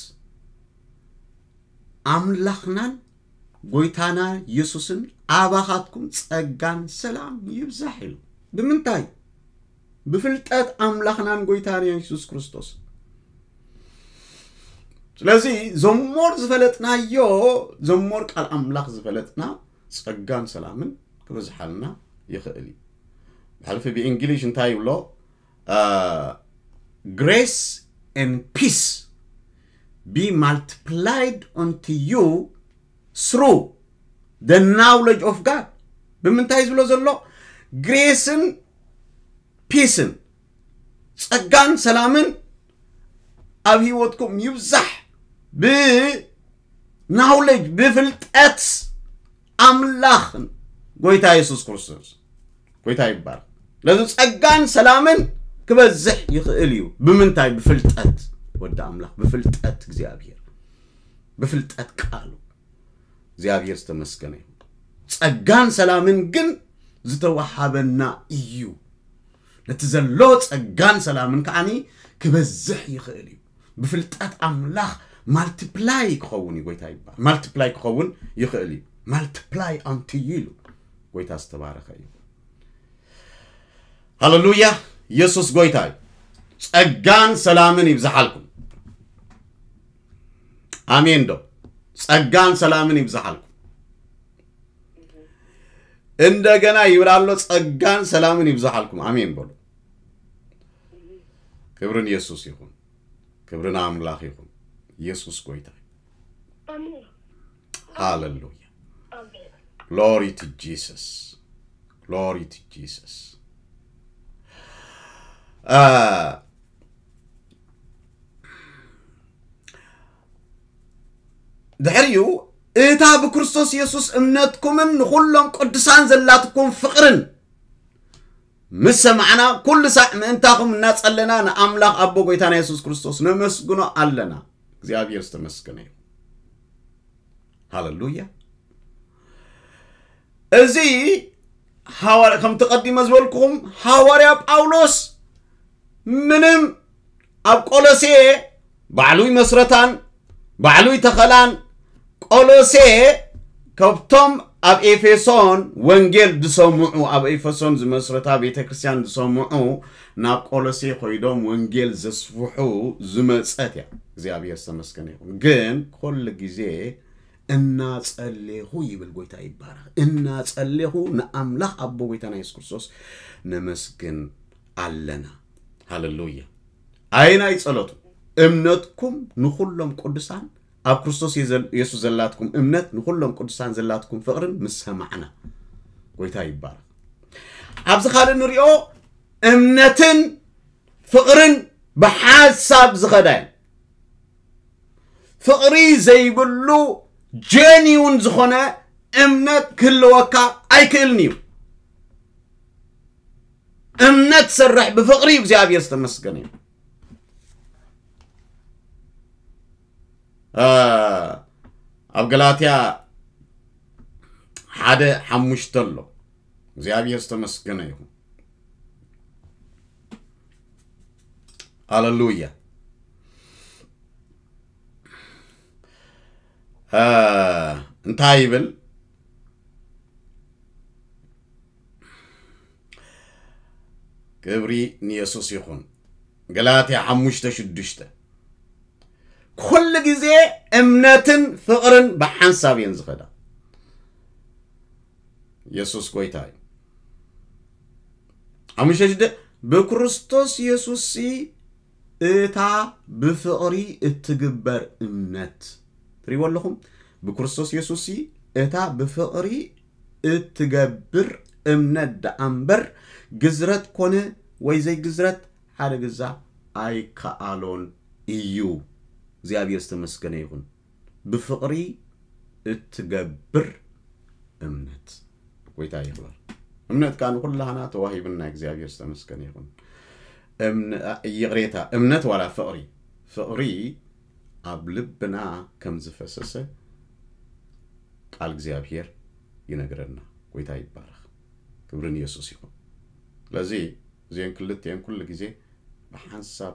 ኣምላኽናን ጎይታና ኢየሱስን ኣባኻትኩም ጸጋን ሰላም ይብዛሕ ኢሉ ብምንታይ ብፍልጠት ኣምላኽናን ጎይታን የሱስ ክርስቶስ ስለዚ ዘሞር ዝፈለጥናዮ ዘሞር ቃል ኣምላኽ ዝፈለጥና ጸጋን ሰላምን ክበዝሓልና ይኽእል እዩ ብሕልፊ ብእንግሊሽ እንታይ ይብሎ ግሬስ ን ፒስ ቢ ማልቲፕላይድ ኦንቲ ዩ ስሩ ደ ናውለጅ ኦፍ ጋድ ብምንታይ ዝብሎ ዘሎ ግሬስን ፒስን ጸጋን ሰላምን ኣብ ሂወትኩም ይብዛሕ ብናውለጅ ብፍልጠት ኣምላኽን ጎይታ የሱስ ክርስቶስ ጎይታ ይባል ለዚ ጸጋን ሰላምን ክበዝሕ ይኽእል እዩ ብምንታይ ብፍልጠት ወዲ ኣምላኽ ብፍልጠት እግዚኣብሔር ብፍልጠት ቃሉ እግዚአብሔር ዝተመስገነ ይሁን። ጸጋን ሰላምን ግን ዝተዋሃበና እዩ ነቲ ዘሎ ጸጋን ሰላምን ከዓኒ ክበዝሕ ይኽእል እዩ ብፍልጠት ኣምላኽ ማልቲፕላይ ክኸውን እዩ ጎይታ ይበሃል ማልቲፕላይ ክኸውን ይኽእል እዩ ማልቲፕላይ ኣንትዩ ኢሉ ጎይታ ዝተባረኸ እዩ ሃለሉያ! ኢየሱስ ጎይታ እዩ ጸጋን ሰላምን ይብዝሓልኩም ኣሜን ዶ ጸጋን ሰላምን ይብዛሃል። እንደገና ይብላሎ ጸጋን ሰላምን ይብዛሃልኩም። አሜን በሉ። ክብርን ኢየሱስ ይሁን፣ ክብርን አምላክ ይሁን። ኢየሱስ ጎይታ ሃሌሉያ። ግሎሪ ቱ ጂሰስ፣ ግሎሪ ቱ ጂሰስ። دحريو إتا بكرسوس يسوس إمناتكم من خلهم قدسان زلاتكم فقرن مس معنا كل ساعة من تاخم الناس قلنا أنا أملاق أبو قيتان يسوس كرسوس نمسقنا قلنا زياد يستمسقني هاللويا أزي حوار كم تقدم زولكم حوار يا بأولوس منم أبقولسي بعلوي مسرتان بعلوي تخلان ቆሎሴ ከብቶም ኣብ ኤፌሶን ወንጌል ዝሰምዑ ኣብ ኤፌሶን ዝመስረታ ቤተ ክርስትያን ዝሰምዑ ናብ ቆሎሴ ኮይዶም ወንጌል ዘስፍሑ ዝመፀት እያ እግዚኣብሔር ዝተመስገነ ይኹን ግን ኩሉ ግዜ እናጸለኹ ይብል ጎይታ ይባረክ እናጸለኹ ንኣምላኽ ኣቦ ጎይታ ናይ የሱስ ክርስቶስ ነመስግን ኣለና ሃሌሉያ ኣይናይ ጸሎቱ እምነትኩም ንኩሎም ቅዱሳን ኣብ ክርስቶስ የሱስ ዘላትኩም እምነት ንኩሎም ቅዱሳን ዘላትኩም ፍቅርን ምስ ሰማዕና ጎይታ ይባረክ ኣብዚ ካል ንሪኦ እምነትን ፍቅርን ብሓሳብ ዝኸዳ እዩ ፍቅሪ ዘይብሉ ጀኒውን ዝኾነ እምነት ክህልወካ ኣይክእልን እዩ እምነት ሰርሕ ብፍቅሪ እግዚኣብሔር ዝተመስገነ እዩ ኣብ ገላትያ ሓደ ሓሙሽተ ኣሎ እግዚኣብሔር ዝተመስገነ ይኹን ሃሌሉያ እንታይ ይብል ክብሪ ንየሱስ ይኹን ገላትያ ሓሙሽተ ሽዱሽተ ኩሉ ግዜ እምነትን ፍቕርን ብሓንሳብ እየን ዝኸዳ የሱስ ጎይታ እዩ ኣብ ምሸሽደ ብክርስቶስ የሱስ እታ ብፍቕሪ እትግበር እምነት ትርእይዎ ኣለኹም ብክርስቶስ የሱስ እታ ብፍቕሪ እትገብር እምነት ደኣ እምበር ግዝረት ኮነ ወይ ዘይ ግዝረት ሓደ ግዛ ኣይከኣሎን እዩ እግዚአብሔር ዝተመስገነ ይኹን ብፍቕሪ እትገብር እምነት ጎይታ ይኽበር እምነት ካ ንኩላህና ተዋሂብና እግዚኣብሔር ዝተመስገነ ይኹን ይቕሬታ እምነት ዋላ ፍቕሪ ፍቕሪ ኣብ ልብና ከም ዝፈሰሰ ቃል እግዚኣብሄር ይነግረና ጎይታ ይባረኽ ክብርን የሱስ ይኹን ስለዚ እዚአን ክልትአን ኩሉ ግዜ ብሓንሳብ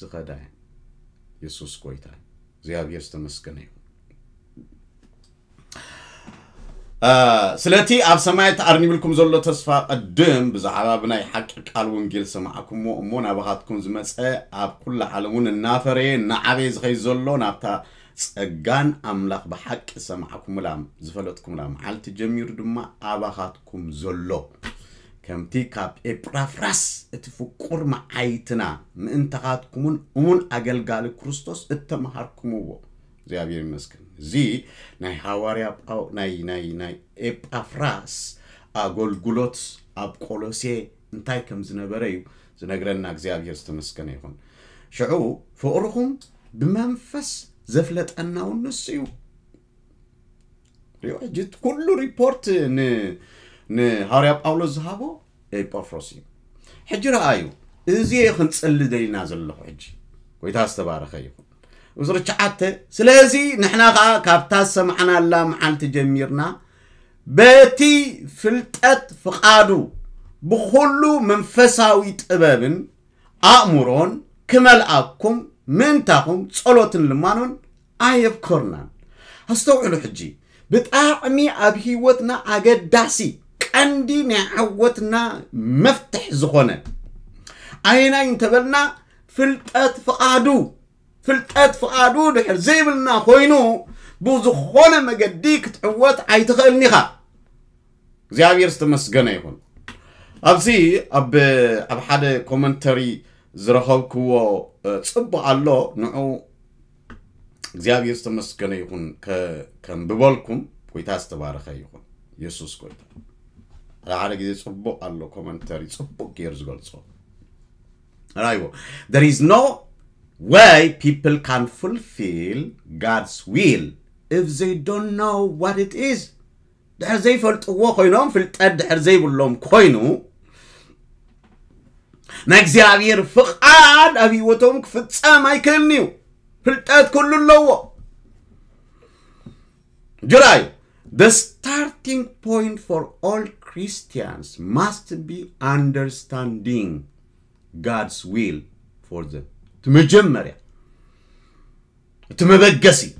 ዝኸዳየን የሱስ ቆይታ እግዚአብሔር ተመስገነ ይሁን ስለቲ ኣብ ሰማያት ኣርኒብልኩም ዘሎ ተስፋ ቅድም ብዛዕባ ብናይ ሓቂ ቃል ወንጌል ሰማዕኩሞ እሞ ናባኻትኩም ዝመፀ ኣብ ኩሉ ዓለም እውን እናፈረየ እናዓበየ ዝኸይ ዘሎ ናብታ ፀጋን ኣምላኽ ብሓቂ ሰማዕኩምላ ዝፈለጥኩምላ መዓልቲ ጀሚሩ ድማ ኣባኻትኩም ዘሎ ከምቲ ካብ ኤጵራፍራስ እቲ ፍቁር መዓይትና ምእንተኻትኩምን እሙን ኣገልጋሊ ክርስቶስ እተመሃርኩምዎ እግዚኣብሔር ይመስግን እዚ ናይ ሃዋርያ ናይ ናይ ናይ ኤጳፍራስ ኣገልግሎት ኣብ ቆሎሴ እንታይ ከም ዝነበረ እዩ ዝነግረና እግዚኣብሔር ዝተመስገነ ይኹን ሽዑ ፍቅርኹም ብመንፈስ ዘፍለጠና እውን ንስ እዩ ሕጂ ኩሉ ሪፖርት ንሃርያ ጳውሎስ ዝሃቦ ኤጳፍሮስ እዩ ሕጂ ረኣዩ እዚ ክንፅሊ ደሊና ዘለኹ ሕጂ ጎይታ ዝተባረኸ ይኹን ቁፅሪ ሸዓተ ስለዚ ንሕና ከዓ ካብታ ዝሰማዕናላ መዓልቲ ጀሚርና በቲ ፍልጠት ፍቓዱ ብኩሉ መንፈሳዊ ጥበብን ኣእምሮን ክመልኣኩም ምእንታኹም ጸሎትን ልማኖን ኣየብኮርናን ኣስተውዕሉ ሕጂ ብጣዕሚ ኣብ ሂወትና ኣገዳሲ ቀንዲ ናይ ዓወትና መፍትሕ ዝኾነ ኣይናይ እንተበልና ፍልጠት ፍቓዱ ፍልጠት ፍቓዱ ድሕር ዘይብልና ኮይኑ ብዝኾነ መገዲ ክትዕወት ኣይትኽእልኒ ኢኻ እግዚኣብሔር ዝተመስገነ ይኹን ኣብዚ ኣብ ሓደ ኮመንተሪ ዝረኸብክዎ ፅቡቅ ኣሎ ንዑ እግዚኣብሔር ዝተመስገነ ይኹን ከንብበልኩም ጎይታ ዝተባረኸ ይኹን የሱስ ጎይታ ሓደ ግዜ ፅቡቅ ኣሎ ኮመንተሪ ፅቡቅ ገይሩ ዝገልፆ ራይዎ there is no way people can fulfill God's will if they don't know what it is ድሕር ዘይፈልጥዎ ኮይኖም ፍልጠት ድሕር ዘይብሎም ኮይኑ ናይ እግዚኣብሔር ፍቓድ ኣብ ሂወቶም ክፍፀም ኣይክእልን እዩ ፍልጠት ኩሉ ኣለዎ ጅራዩ the starting point for all Christians must be understanding God's will for them. تمجمّرية تمبقّسي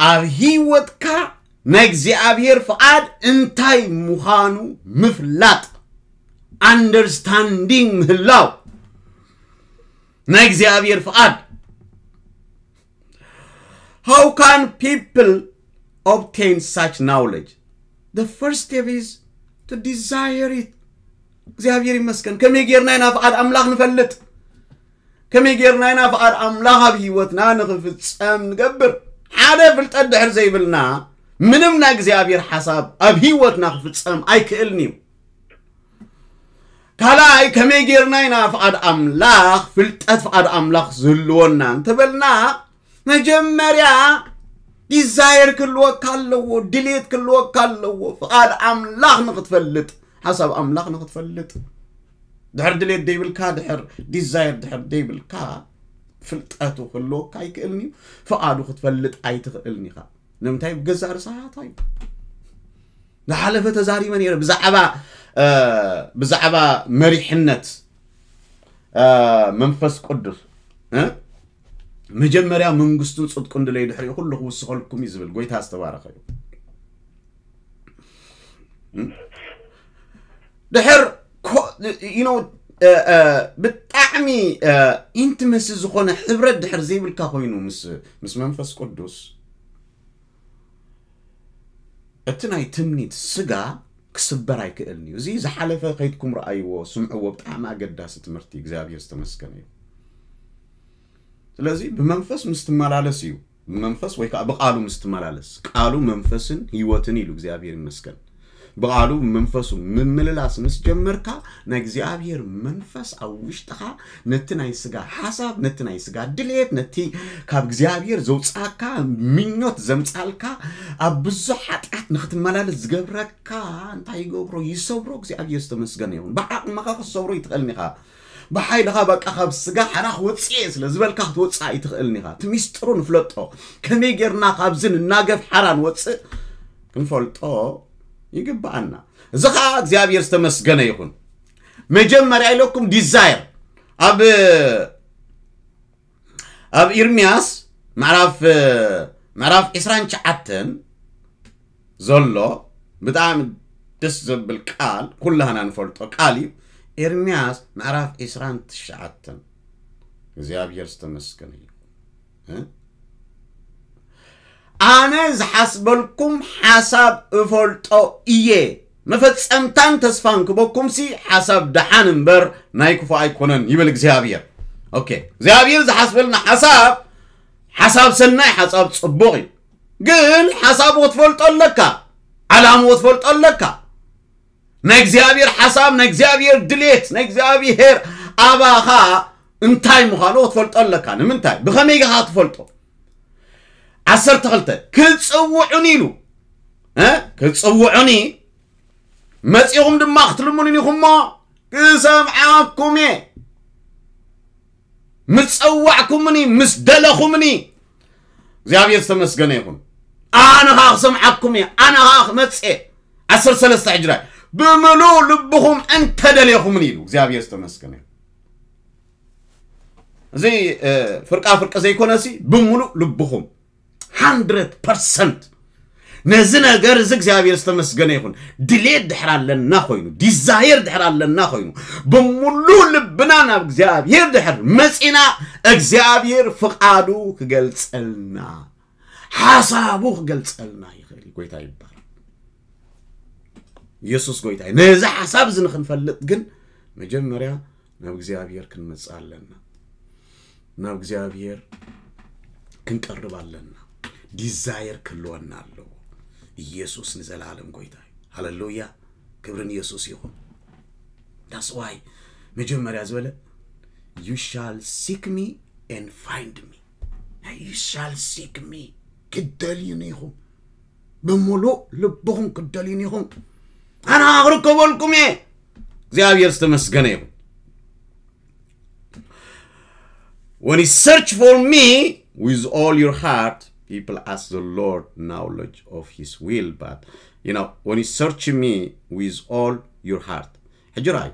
أبهيوت كا نكزي أبهير فقاد انتاي مخانو miflat understanding law نكزي أبهير فقاد How can people obtain such knowledge? the first step is to desire it እግዚአብሔር ይመስገን ከመይ ጌርና ኢና ፍቓድ ኣምላኽ ንፈልጥ ከመይ ጌርና ኢና ፍቓድ ኣምላኽ ኣብ ህይወትና ንኽፍፀም ንገብር ሓደ ፍልጠት ድሕር ዘይብልና ምንም ናይ እግዚኣብሔር ሓሳብ ኣብ ህይወትና ክፍፀም ኣይክእልን እዩ ካልኣይ ከመይ ጌርና ኢና ፍቓድ ኣምላኽ ፍልጠት ፍቓድ ኣምላኽ ዝህልወና እንተበልና መጀመርያ يزاير كل وقت كله ديليت كل وقت أملاخ نقتفلت حسب أملاخ نقتفلت دحر دليت كا دحر ديزاير دحر ديبلكا ፍልጠቱ ክህልወካ ኣይክእልኒ እዩ ፍቓዱ ክትፈልጥ ኣይትኽእልኒ ኢኻ ንምንታይ ብገዛእ ርሳሓታ እዩ ዝሓለፈ ተዛሪበ ነረ ብዛዕባ ብዛዕባ መሪሕነት መንፈስ ቅዱስ መጀመሪያ መንግስቱን ጽድቁ እንድለይ ድሕሪ ኩሉ ክውስኸልኩም እዩ ዝብል ጎይታ ዝተባረኸ እዩ ድሕር ዩኖው ብጣዕሚ ኢንቲመሲ ዝኾነ ሕብረት ድሕር ዘይብልካ ኮይኑ ምስ መንፈስ ቅዱስ እቲ ናይ ትምኒት ስጋ ክስበር ኣይክእልን እዩ እዚ ዝሓለፈ ከይድኩም ረኣይዎ ስምዕዎ ብጣዕሚ ኣገዳሲ ትምህርቲ እግዚኣብሔር ዝተመስገነ እዩ ስለዚህ በመንፈስ ምስትመላለስ እዩ መንፈስ ወይ ከዓ ብቃሉ ምስትመላለስ ቃሉ መንፈስን ህይወትን ኢሉ እግዚአብሔር ይመስገን ብቃሉ መንፈሱ ምምልላስ ምስ ጀመርካ ናይ እግዚኣብሔር መንፈስ ኣብ ውሽጥኻ ነቲ ናይ ስጋ ሓሳብ ነቲ ናይ ስጋ ድሌት ነቲ ካብ እግዚኣብሔር ዘውፃካ ምኞት ዘምፃልካ ኣብ ብዙሕ ሓጢኣት ንክትመላለስ ዝገብረካ እንታይ ይገብሮ ይሰብሮ እግዚኣብሔር ዝተመስገነ ይኹን ብዓቅምኻ ክሰብሮ ይትኽእልኒ ኢኻ ብሓይልኻ በቃ ካብ ስጋ ሓና ክወፅእ ስለ ዝበልካ ክትወፅእ ኣይትኽእልኒ ኢኻ እቲ ሚስጥሩ ንፍለጦ ከመይ ጌርና ካብዚ ንናገፍ ሓራ ንወፅእ ክንፈልጦ ይግባአና እዚ ከዓ እግዚኣብሔር ዝተመስገነ ይኹን መጀመርያ ኢለኩም ዲዛይር ኣብ ኣብ ኤርምያስ ምዕራፍ ምዕራፍ 2ሸዓ ዘሎ ብጣዕሚ ደስ ዘብል ቃል ኩላህና ንፈልጦ ቃል እዩ إرمياس معرف إسران تشعتن زياب يرستمسكن هي أنا زحسب لكم حسب فولت أو إيه مفتس أمتان تسفانك بكم سي حسب دحان بر نايكو فاي كونن يبلك زياب ير أوكي زياب ير زحسب لنا حسب حسب سنناي حسب تصبغي قل حسب وتفولت لك علام وتفولت لك ናይ እግዚኣብሔር ሓሳብ ናይ እግዚኣብሔር ድሌት ናይ እግዚኣብሔር ኣባኻ እንታይ ምዃኑ ክትፈልጦ ኣለካ ንምንታይ ብኸመይ ኻ ትፈልጦ ዓሰርተ ክልተ ክፅውዑኒ ኢሉ ክፅውዑኒ መፂኹም ድማ ክትልምኑን ኢኹም ሞ ክሰምዓኩም እየ ምስ ፀዋዕኩምኒ ምስ ደለኹምኒ እግዚኣብሔር ዝተመስገነ ይኹን ኣነ ከዓ ክሰምዓኩም እየ ኣነ ከዓ ክመፅእ ዓሰርተ ሰለስተ ሕጅራይ ብምሉ ልብኹም እንተ ደልየኹምን ኢሉ እግዚኣብሔር ዝተመስገነ እዚ ፍርቃ ፍርቂ ዘይኮነ ሲ ልብኹም ሃንድረድ ፐርሰንት ነዚ ነገር እዚ እግዚኣብሔር ዝተመስገነ ይኹን ድሌት ድሕር ኣለና ኮይኑ ዲዛየር ድሕር ኣለና ኮይኑ ብሙሉእ ልብና ናብ እግዚኣብሔር ድሕር መፂና እግዚኣብሔር ፍቓዱ ክገልፀልና ሓሳቡ ክገልፀልና ይኽእል ጎይታ ይበሃል ኢየሱስ ጎይታ ነዚ ሓሳብ እዚ ንክንፈልጥ ግን መጀመርያ ናብ እግዚኣብሄር ክንመፅእ ኣለና ናብ እግዚኣብሄር ክንቀርብ ኣለና ዲዛይር ክህልወና ኣለዎ ኢየሱስ ንዘለኣለም ጎይታ እዩ ሃለሉያ ክብርን ኢየሱስ ይኹን ዳስዋይ መጀመርያ ዝበለ ዩ ሻል ሲክ ሚ ን ፋይንድ ሚ ዩ ሻል ሲክ ሚ ክደልዩኒ ኢኹም ብምሉእ ልብኹም ክደልዩኒ ኢኹም ተናግር ከበልቁሜ እግዚአብሔር ዝተመስገነ ይሁን when he search for me with all your heart people ask the lord knowledge of his will but you know when he search me with all your heart ሕጂ ራእዩ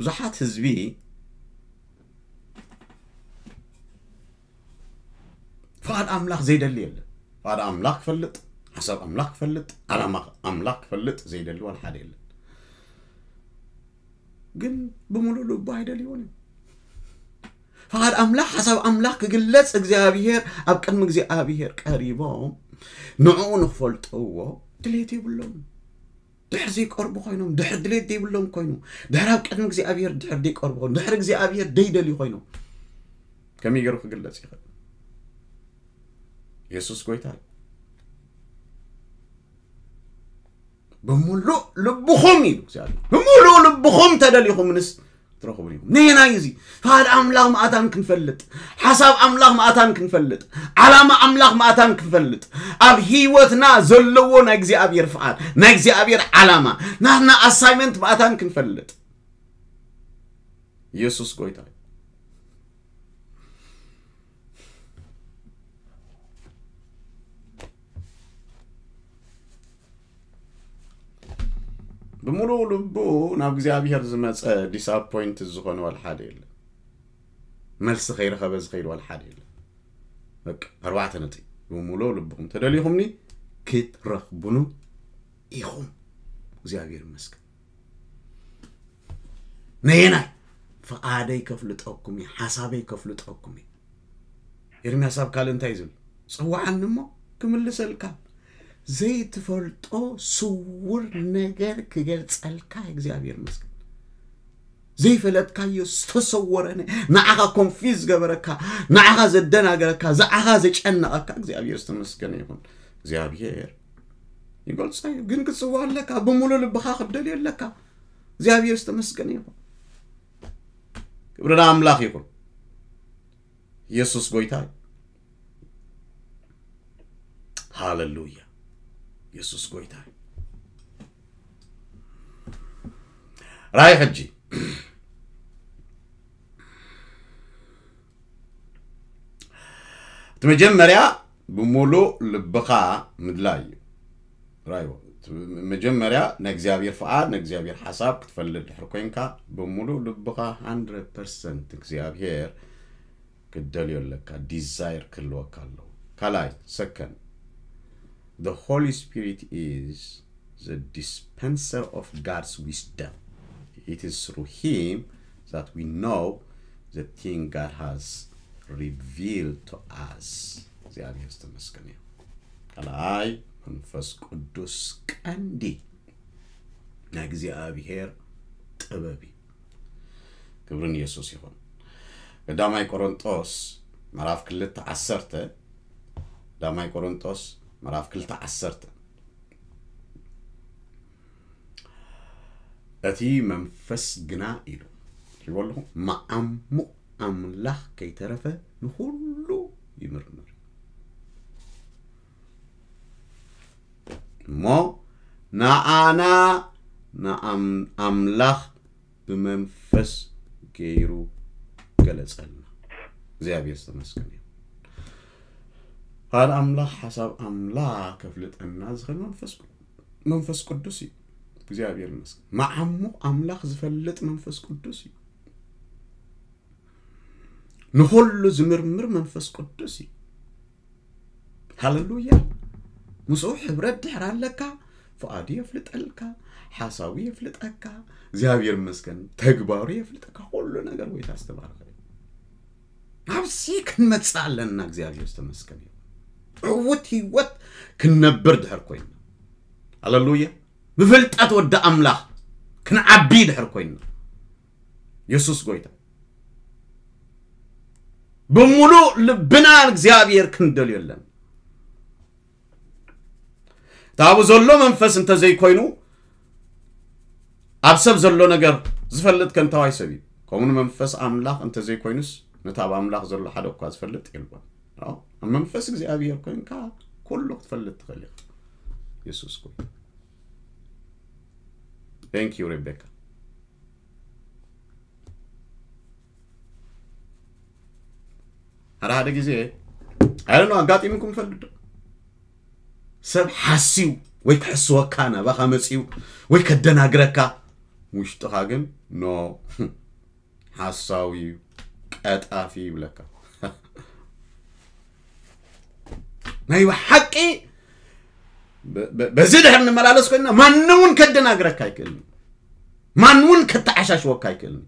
ብዙሓት ህዝቢ ፍቓድ ኣምላኽ ዘይደሊ የለን ፍቓድ ኣምላኽ ክፈልጥ ሓሳብ ኣምላኽ ክፈልጥ ዓላማ ኣምላኽ ክፈልጥ ዘይደልዋን ሓደ የለን ግን ብምሉእ ልቡ ኣይደልይዎን እዩ ፍቓድ ኣምላኽ ሓሳብ ኣምላኽ ክግለፅ እግዚኣብሄር ኣብ ቅድሚ እግዚኣብሄር ቀሪቦም ንዕኡ ንክፈልጥዎ ድሌት የብሎም ድሕር ዘይቀርቡ ኮይኖም ድሕር ድሌት ዘይብሎም ኮይኑ ድሕር ኣብ ቅድሚ እግዚኣብሄር ድሕር ዘይቀርቡ ኮይኑ ድሕሪ እግዚኣብሄር ደይደልዩ ኮይኑ ከመይ ገይሩ ክግለፅ ይኽእል የሱስ ጎይታ እዩ ብሙሉእ ልብኹም ኢሉ እግዚኣብሔር ብሙሉእ ልብኹም ተደሊኹም ንስ ትረኽቡን እዩ ንሕናይ እዚ ፍቓድ ኣምላኽ ማእታን ክንፈልጥ ሓሳብ ኣምላኽ ማእታን ክንፈልጥ ዓላማ ኣምላኽ ማእታን ክንፈልጥ ኣብ ሂወትና ዘለዎ ናይ እግዚኣብሔር ፍቓድ ናይ እግዚኣብሔር ዓላማ ናትና ኣሳይመንት ማእታን ክንፈልጥ ኢየሱስ ጎይታ እዩ ብሙሉእ ልቡ ናብ እግዚኣብሄር ዝመፀ ዲስኣፖይንት ዝኾነ ወልሓደ የለን መልሲ ከይረኸበ ዝኸይድ ወልሓደ የለን ኣርባዕተ ነጥ ብሙሉእ ልብኹም ተደሊኹምኒ ክትረኽቡኑ ኢኹም እግዚኣብሄር ይመስገን ነየናይ ፍቓደይ ከፍልጠኩም እዩ ሓሳበይ ከፍልጠኩም እዩ ኤርምያ ሳብ ካልእ እንታይ ዝብል ፅዋዓኒ እሞ ክምልሰልካ ዘይትፈልጦ ስውር ነገር ክገልጸልካ እግዚኣብሔር መስግን ዘይፈለጥካዮ ዝተሰወረኒ ንዓኻ ኮንፊዝ ገበረካ ንዓኻ ዘደናገረካ ዝዓኻ ዘጨነቐካ እግዚኣብሔር ዝተመስገነ ይኹን እግዚኣብሔር ይገልፆ እዩ ግን ክትፅዋዕ ኣለካ ብሙሉእ ልብኻ ክደልዮ ኣለካ እግዚኣብሔር ዝተመስገነ ይኹን ክብርና ኣምላኽ ይኹን ኢየሱስ ጎይታ እዩ ሃሌሉያ የሱስ ጎይታ ራይ ሕጂ እቲ መጀመርያ ብሙሉእ ልብኻ ምድላይ እዩ ራእዩ መጀመርያ ንእግዚኣብሔር ፍቓድ ንእግዚኣብሔር ሓሳብ ክትፈልጥ ድሕር ኮንካ ብሙሉእ ልብኻ 100 ፐርሰንት እግዚኣብሔር ክደልዮ ኣለካ ዲዛይር ክህልወካ ኣለዉ ካልኣይ ሰከንድ The Holy Spirit is the dispenser of God's wisdom. It is through Him that we know the thing God has revealed to us እግዚአብሔር ተመስገን ከላይ መንፈስ ቅዱስ ቀንዲ የእግዚአብሔር ጥበቢ ክብርን ኢየሱስ ይሆን ቀዳማይ ቆሮንጦስ ምዕራፍ ክልተ ዓሰርተ ቀዳማይ ቆሮንጦስ ምዕራፍ 2 ዓሰርተ እቲ መንፈስ ግና ኢሉ ሂበልኹ መዓሙቕ ኣምላኽ ከይተረፈ ንኩሉ ይምርምር እሞ ንኣና ንኣምላኽ ብመንፈስ ገይሩ ገለፀልና እግዚአብሔር ዝተመስገን ሓደ ኣምላኽ ሓሳብ ኣምላኽ ከፍልጠና ዝኽእል መንፈስ ቅዱስ እዩ እግዚኣብሔር ይመስገን መዓሙቕ ኣምላኽ ዝፈልጥ መንፈስ ቅዱስ እዩ ንኩሉ ዝምርምር መንፈስ ቅዱስ እዩ ሃለሉያ ምስኡ ሕብረት ድሕራ ኣለካ ፍቓዱ የፍልጠልካ ሓሳቡ የፍልጠካ እግዚኣብሔር መስገን ተግባሩ የፍልጠካ ኩሉ ነገር ወይታ ዝተባረኸ እዩ ናብዚ ክንመፅእ ኣለና እግዚኣብሔር ዝተመስገን እዩ ዕውት ህይወት ክንነብር ድሕር ኮይና ኣለሉያ ብፍልጠት ወዲ ኣምላኽ ክንዓቢ ድሕር ኮይና የሱስ ጎይታ ብሙሉእ ልብና እግዚኣብሔር ክንደልዩ ኣለን እቲ ኣብኡ ዘሎ መንፈስ እንተዘይኮይኑ ኣብ ሰብ ዘሎ ነገር ዝፈልጥ ከንታዋይ ሰብ እዩ ከምኡ መንፈስ ኣምላኽ እንተዘይኮይኑስ ነታ ኣብ ኣምላኽ ዘሎ ሓደ እኳ ዝፈልጥ የልቦን اما منفس اغزابير كوينكا كل وقت فلت تغلق يسوس كوي ثانك يو ريبيكا راه هذا غزي انا نو غاتي منكم فلت سب حاسيو وي تحسوا كان باخا مسيو وي كدناغركا مش تخاغن نو حاساوي قطافي بلاكا ናይ ሓቂ በዚ ድሕር ንመላለስ ኮይና ማን እውን ከደናግረካ ኣይክእልን ማን እውን ከተዓሻሽወካ ኣይክእልን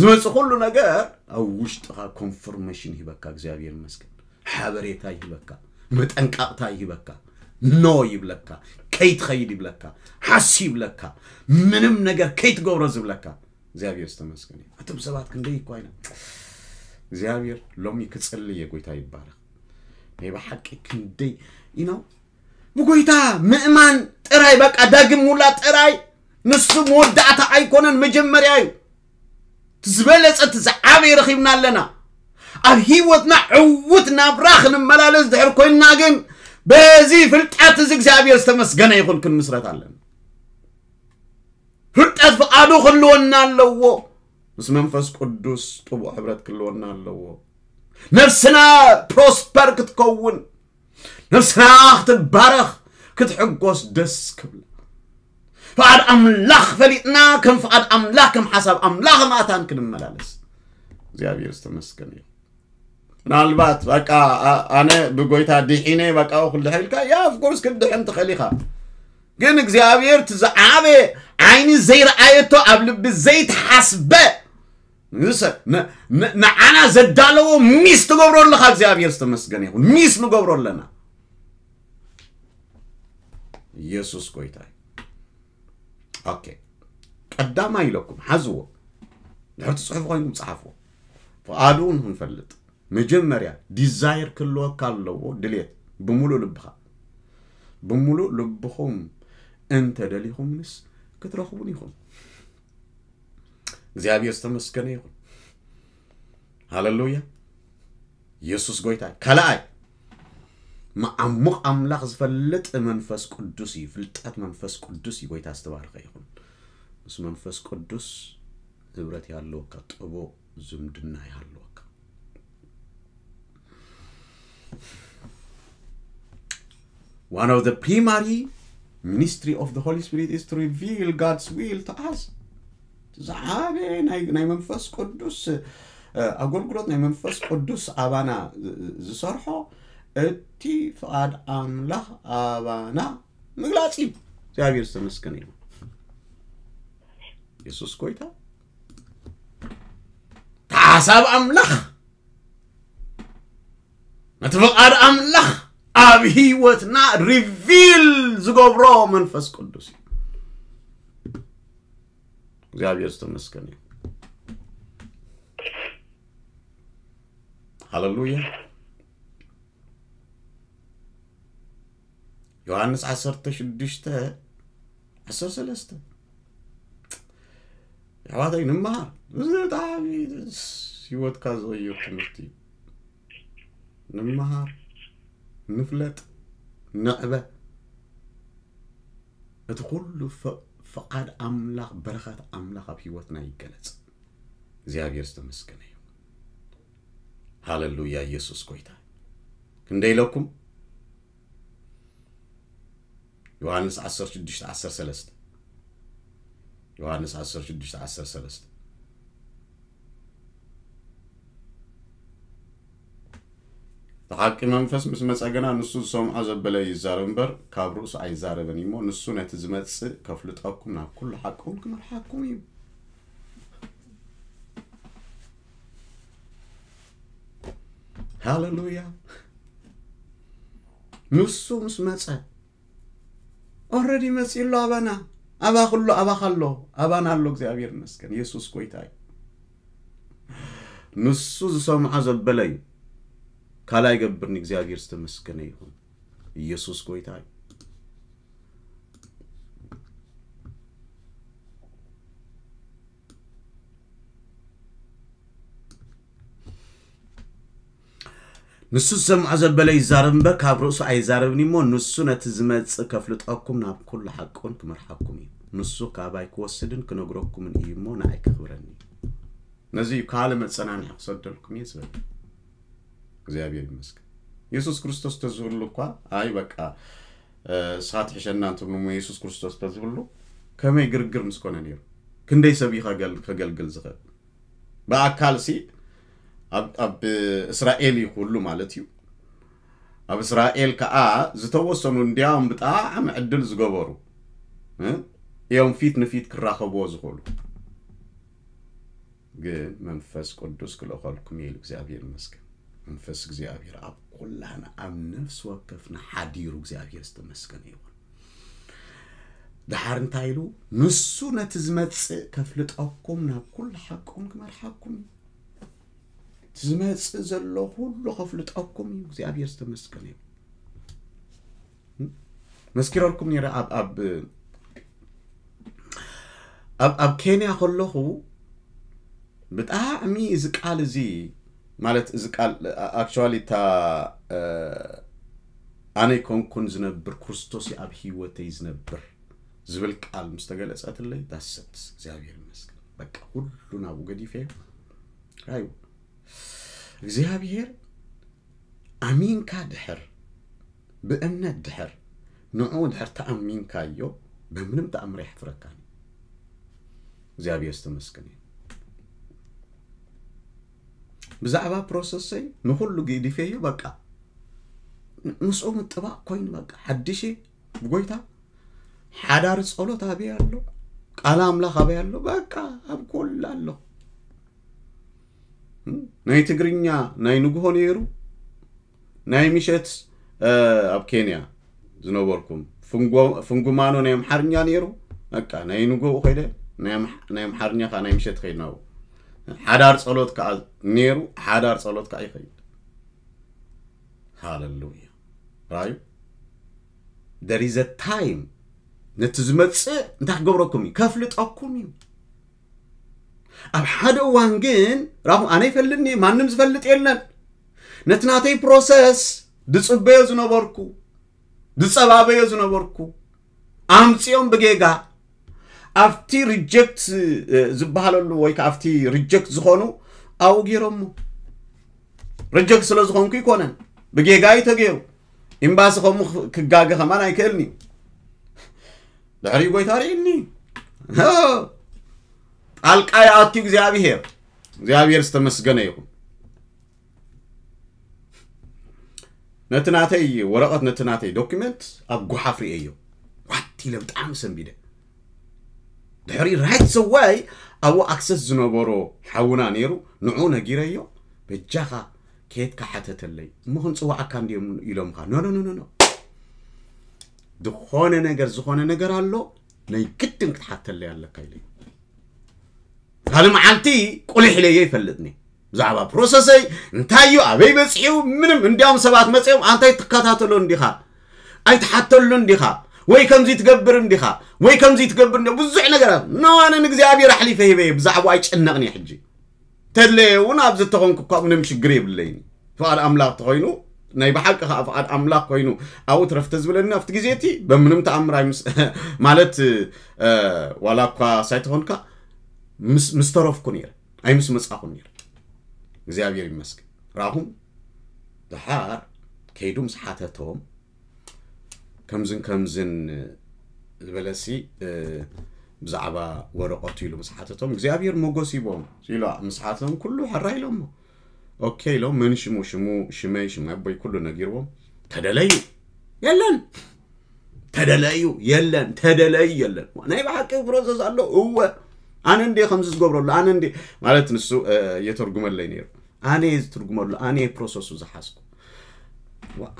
ዝመፅ ኩሉ ነገር ኣብ ውሽጥኻ ኮንፈርሜሽን ይህበካ እግዚኣብሔር መስገን ሓበሬታ ይህበካ መጠንቃቕታ ይህበካ ኖ ይብለካ ከይትኸይድ ይብለካ ሓሲ ይብለካ ምንም ነገር ከይትገብሮ ዝብለካ እግዚኣብሔር ዝተመስገን እዩ እቶም ሰባት ክንደይ እኳ ኢና እግዚኣብሔር ሎሚ ክፅልየ ጎይታ ይባረክ ናይ ብሓቂ ክንደይ ኢና ብጎይታ ምእማን ጥራይ በቃ ዳግም ውላድ ጥራይ ንሱ መወዳእታ ኣይኮነን መጀመርያ እዩ ዝበለፀት ዝዓበይ ረኺብና ኣለና ኣብ ሂወትና ዕውት ናብራ ክንመላለስ ድሕር ኮይንና ግን በዚ ፍልጣት እዚ እግዚኣብሔር ዝተመስገነ ይኹን ክንምስረት ኣለን ፍልጣት ፍቓዱ ክህልወና ኣለዎ ምስ መንፈስ ቅዱስ ጥቡቕ ሕብረት ክህልወና ኣለዎ نفسنا بروسبر كتكون نفسنا كتبارخ كتحقوس دس كبل فقد أملاخ فليتنا كم فقد أملاخ كم حسب أملاخ ما تان كن ملالس زيابير استمسكن يو ምናልባት በቃ ኣነ ብጎይታ ድሒነ በቃ ኩሉ يا ያ ኣፍኮርስ دحين تخليخا ኢኻ ግን እግዚኣብሔር ቲ عيني ዓይኒ ዘይረኣየቶ قبل بزيت حسبه ንዓና ዘዳለዎ ሚስ ትገብረሉካ እግዚኣብሔር ዝተመስገነ ይኹን ሚስ ንገብሮ ኣለና ኢየሱስ ጎይታ እዩ ቀዳማ ኢለኩም ሓዝዎ ድሕርቲ ፅሑፍ ኮይኑ ፀሓፍዎ ፍቓዱ ክንፈልጥ መጀመርያ ዲዛይር ክህልወካ ኣለዎ ድሌት ብሙሉእ ልብኻ ብሙሉእ ልብኹም እንተደሊኹምንስ ክትረኽቡን ይኹም እግዚአብሔር ተመስገነ ይሁን። ሃሌሉያ ኢየሱስ ጎይታ ካልኣይ ዓሙቕ ኣምላኽ ዝፈልጥ መንፈስ ቅዱስ እዩ ፍልጠት መንፈስ ቅዱስ እዩ ጎይታ ዝተባርኸ ይኹን ምስ መንፈስ ቅዱስ ህብረት ይሃለወካ ጥቡቕ ዝምድና ይሃለወካ one of the primary ministry of the Holy Spirit is to reveal God's will to us ዛዓቤ ናይ መንፈስ ቅዱስ ኣገልግሎት ናይ መንፈስ ቅዱስ ኣባና ዝሰርሖ እቲ ፍቓድ ኣምላኽ ኣባና ምግላፅ እዩ እግዚኣብሔር ዝተመስገነ እዩ የሱስ ኮይታ ተሓሳብ ኣምላኽ ነቲ ፍቓድ ኣምላኽ ኣብ ሂወትና ሪቪል ዝገብሮ መንፈስ ቅዱስ እዩ እግዚአብሔር ስጥ ይመስገን። ሃሌሉያ ዮሐንስ 16 13 ኣሕዋተይ ንምሃር እዚ ብጣዕሚ ሂወትካ ዝቕይር ትምህርቲ እዩ ንምሃር ንፍለጥ ንዕበ እቲ ኩሉ ፈቅ ፍቃድ ኣምላኽ በረኻት ኣምላኽ ኣብ ሂወትና ይገለጽ እግዚኣብሔር ዝተመስገነ እዩ ሃሌሉያ ኢየሱስ ጎይታ ክንደይ ኢለኩም ዮሃንስ 16 13 16 13 ተሓቂ መንፈስ ምስ መፀገና ንሱ ዝሰምዖ ዘበለ ይዛረብ እምበር ካብ ርእሱ ኣይዛረበን እሞ ንሱ ነቲ ዝመፅእ ከፍልጠኩም ናብ ኩሉ ሓቂ እውን ክመርሓኩም እዩ ሃሌሉያ ንሱ ምስ መፀ ኦረዲ ሎ ኣባና ኣባ ኩሉ ኣባኻ ኣሎ ኣባና ኣሎ እግዚኣብሔር መስገን የሱስ ጎይታ እዩ ንሱ ዝሰምዖ ዘበለ እዩ ካላይ ገብርን እግዚአብሔር ስተመስገነ ይሁን ኢየሱስ ጎይታ ንሱ ዝሰምዖ ዘበለ ይዛርብ በ ካብ ርእሱ ኣይዛርብኒ እሞ ንሱ ነቲ ዝመፅእ ከፍልጠኩም ናብ ኩሉ ሓቁን ክመርሓኩም እዩ ንሱ ካባይ ክወስድን ክነግረኩምን እዩ እሞ ንኣይ ከኽብረኒ ነዚ እዩ ካልእ መፀናኒሒ ክሰደልኩም እየ ዝበል እግዚአብሔር ይመስገን ኢየሱስ ክርስቶስ ተዝ ሁሉ እኳ አይ በቃ ሳት ሕሸና ትብልሞ ኢየሱስ ክርስቶስ ተዝ ሁሉ ከመይ ግርግር ምስኮነ ነይሩ ክንደይ ሰብ ከገልግል ዝኽእል ብኣካል ሲ ኣብ እስራኤል እዩ ኩሉ ማለት እዩ ኣብ እስራኤል ከዓ ዝተወሰኑ እንዲያም ብጣዕሚ ዕድል ዝገበሩ እዮም ፊት ንፊት ክራኸብዎ ዝኽእሉ ግን መንፈስ ቅዱስ ክልእኸልኩም የኢሉ እግዚኣብሔር ይመስገን منفس إخزيابير أب كلهن أب نفس وقفنا حدير إخزيابير استمسكنا يوان دحرن تايلو نصو نتزمت كفلت أقومنا كل حقكم كمال حقكم تزمت زلو كل كفلت أقومي إخزيابير استمسكنا مسكير لكم نير أب أب أب أب كيني أقول له هو بتاع مي إذا قال زي ማለት እዚ ቃል ኣክቸዋሊ እታ ኣነ ኮንኩን ዝነብር ክርስቶስ ኣብ ሂወተይ ዝነብር ዝብል ቃል ምስ ተገለፀትለይ ዳሰት እግዚኣብሔር ይመስገን በቃ ሁሉ ናብኡ ገዲፈ ራዩ እግዚኣብሔር ኣሚንካ ድሕር ብእምነት ድሕር ንዑ ድሕር ተኣሚንካዮ ብምንም ተኣምር ይሕፍረካ እግዚአብሔር ዝተመስገን እዩ ብዛዕባ ፕሮሰሰይ ንኩሉ ግዲፈ እዩ በቃ ምስኡ ምጥባቅ ኮይኑ በቃ ሓድሽ ብጎይታ ሓዳር ፀሎት ኣበይ ኣሎ ቃል ኣምላኽ ኣበይ ኣሎ በቃ ኣብ ኮል ኣሎ ናይ ትግርኛ ናይ ንግሆ ነይሩ ናይ ምሸት ኣብ ኬንያ ዝነበርኩም ፍንጉማኖ ናይ ኣምሓርኛ ነይሩ በቃ ናይ ንግኡ ኮይደ ናይ ኣምሓርኛ ከዓ ናይ ምሸት ከይድናብኡ ሓዳር ጸሎት ከዓ ነይሩ ሓዳር ጸሎት ከዓ ይኸይድ ሃለሉያ ራዩ ደር ዘ ታይም ነቲ ዝመፅእ እንታይ ክገብረኩም እዩ ከፍልጠኩም እዩ ኣብ ሓደ እዋን ግን ራኹ ኣነ ይፈልጥኒ ማንም ዝፈልጥ የለን ነቲ ናተይ ፕሮሰስ ድፅበዮ ዝነበርኩ ድፀባበዮ ዝነበርኩ ኣምፂኦም ብጌጋ ኣብቲ ሪጀክት ዝበሃለሉ ወይ ከዓ ኣብቲ ሪጀክት ዝኾኑ ኣብኡ ገይሮሞ ሪጀክት ስለ ዝኾንኩ ይኮነን ብጌጋ እዩ ተገይሩ ኤምባሲ ከምኡ ክጋገ ከማን ኣይክእልኒ እዩ ድሕሪ ጎይታ ርእኒ ጣልቃ ይኣትዩ እግዚኣብሄር እግዚኣብሄር ዝተመስገነ ይኹን ነቲ ናተይ ወረቐት ነቲ ናተይ ዶኪመንት ኣብ ጓሓፍ ርአ ዋቲ ኢለ ብጣዕሚ ሰንቢደ ድሕሪ ራይት ሰዋይ ኣብኡ ኣክሰስ ዝነበሮ ሓውና ነይሩ ንዑ ነጊረዮ በጃኻ ከየትካ ሓተተለይ እሞ ክንፅዋዓካ እንዲኦም ኢሎምካ ኖኖኖኖ ዝኾነ ነገር ዝኾነ ነገር ኣሎ ናይ ግድን ክትሓተለይ ኣለካ ኢለ ካልእ መዓልቲ ቁልሕ ኢለየ ይፈልጥኒ ብዛዕባ ፕሮሰሰይ እንታይ እዩ ኣበይ በፂሑ ምንም እንዲኦም ሰባት መፅኦም ኣንታይ ትከታተሎ እንዲኻ ኣይትሓተሉ እንዲኻ ወይ ከምዚ ትገብር እንዲኻ ወይ ከምዚ ትገብር እ ብዙሕ ነገራት ነዋንን እግዚኣብሔር ኣሕሊፈ ሂበ እየ ብዛዕባ ኣይጨነቕኒ ሕጂ ተድለየ እውን ኣብ ዝተኾንኩ እኳ ምንም ሽግር የብለይኒ ፍቓድ ኣምላኽ ተኮይኑ ናይ ብሓቂ ከዓ ፍቓድ ኣምላኽ ኮይኑ ኣብኡ ትረፍተ ዝብለኒ ኣብቲ ግዜ እቲ በምንም ተኣምራይ ማለት ዋላ እኳ ሳይተኾንካ ምስ ተረፍኩ ነረ ኣይ ምስ መፃኹ ነረ እግዚኣብሔር ይመስግን ራኹም ዝሓር ከይዱ ምስ ሓተቶም ከምዝን ከምዝን ዝበለ ሲ ብዛዕባ ወረቐቱ ኢሉ ምስ ሓተቶም እግዚኣብሔር መጎስ ይቦም ኢሉ ምስ ሓተቶም ኩሉ ሕራ ኢሎሞ ኦኬ ኢሎም መን ሽሙ ሽሙ ሽመይ ሽማይ ቦይ ኩሉ ነጊርዎም ተደለዩ የለን ተደለዩ የለን ተደለዩ የለን ናይ ብሓቂ ፕሮሰስ ኣሎ እወ ኣነ እንዴ ከምዚ ዝገብረሉ ኣነ እንዴ ማለት ንሱ እየተርጉመለይ ነይሩ ኣነ እየ ዝትርጉመሉ ኣነ ፕሮሰሱ ዝሓዝኩ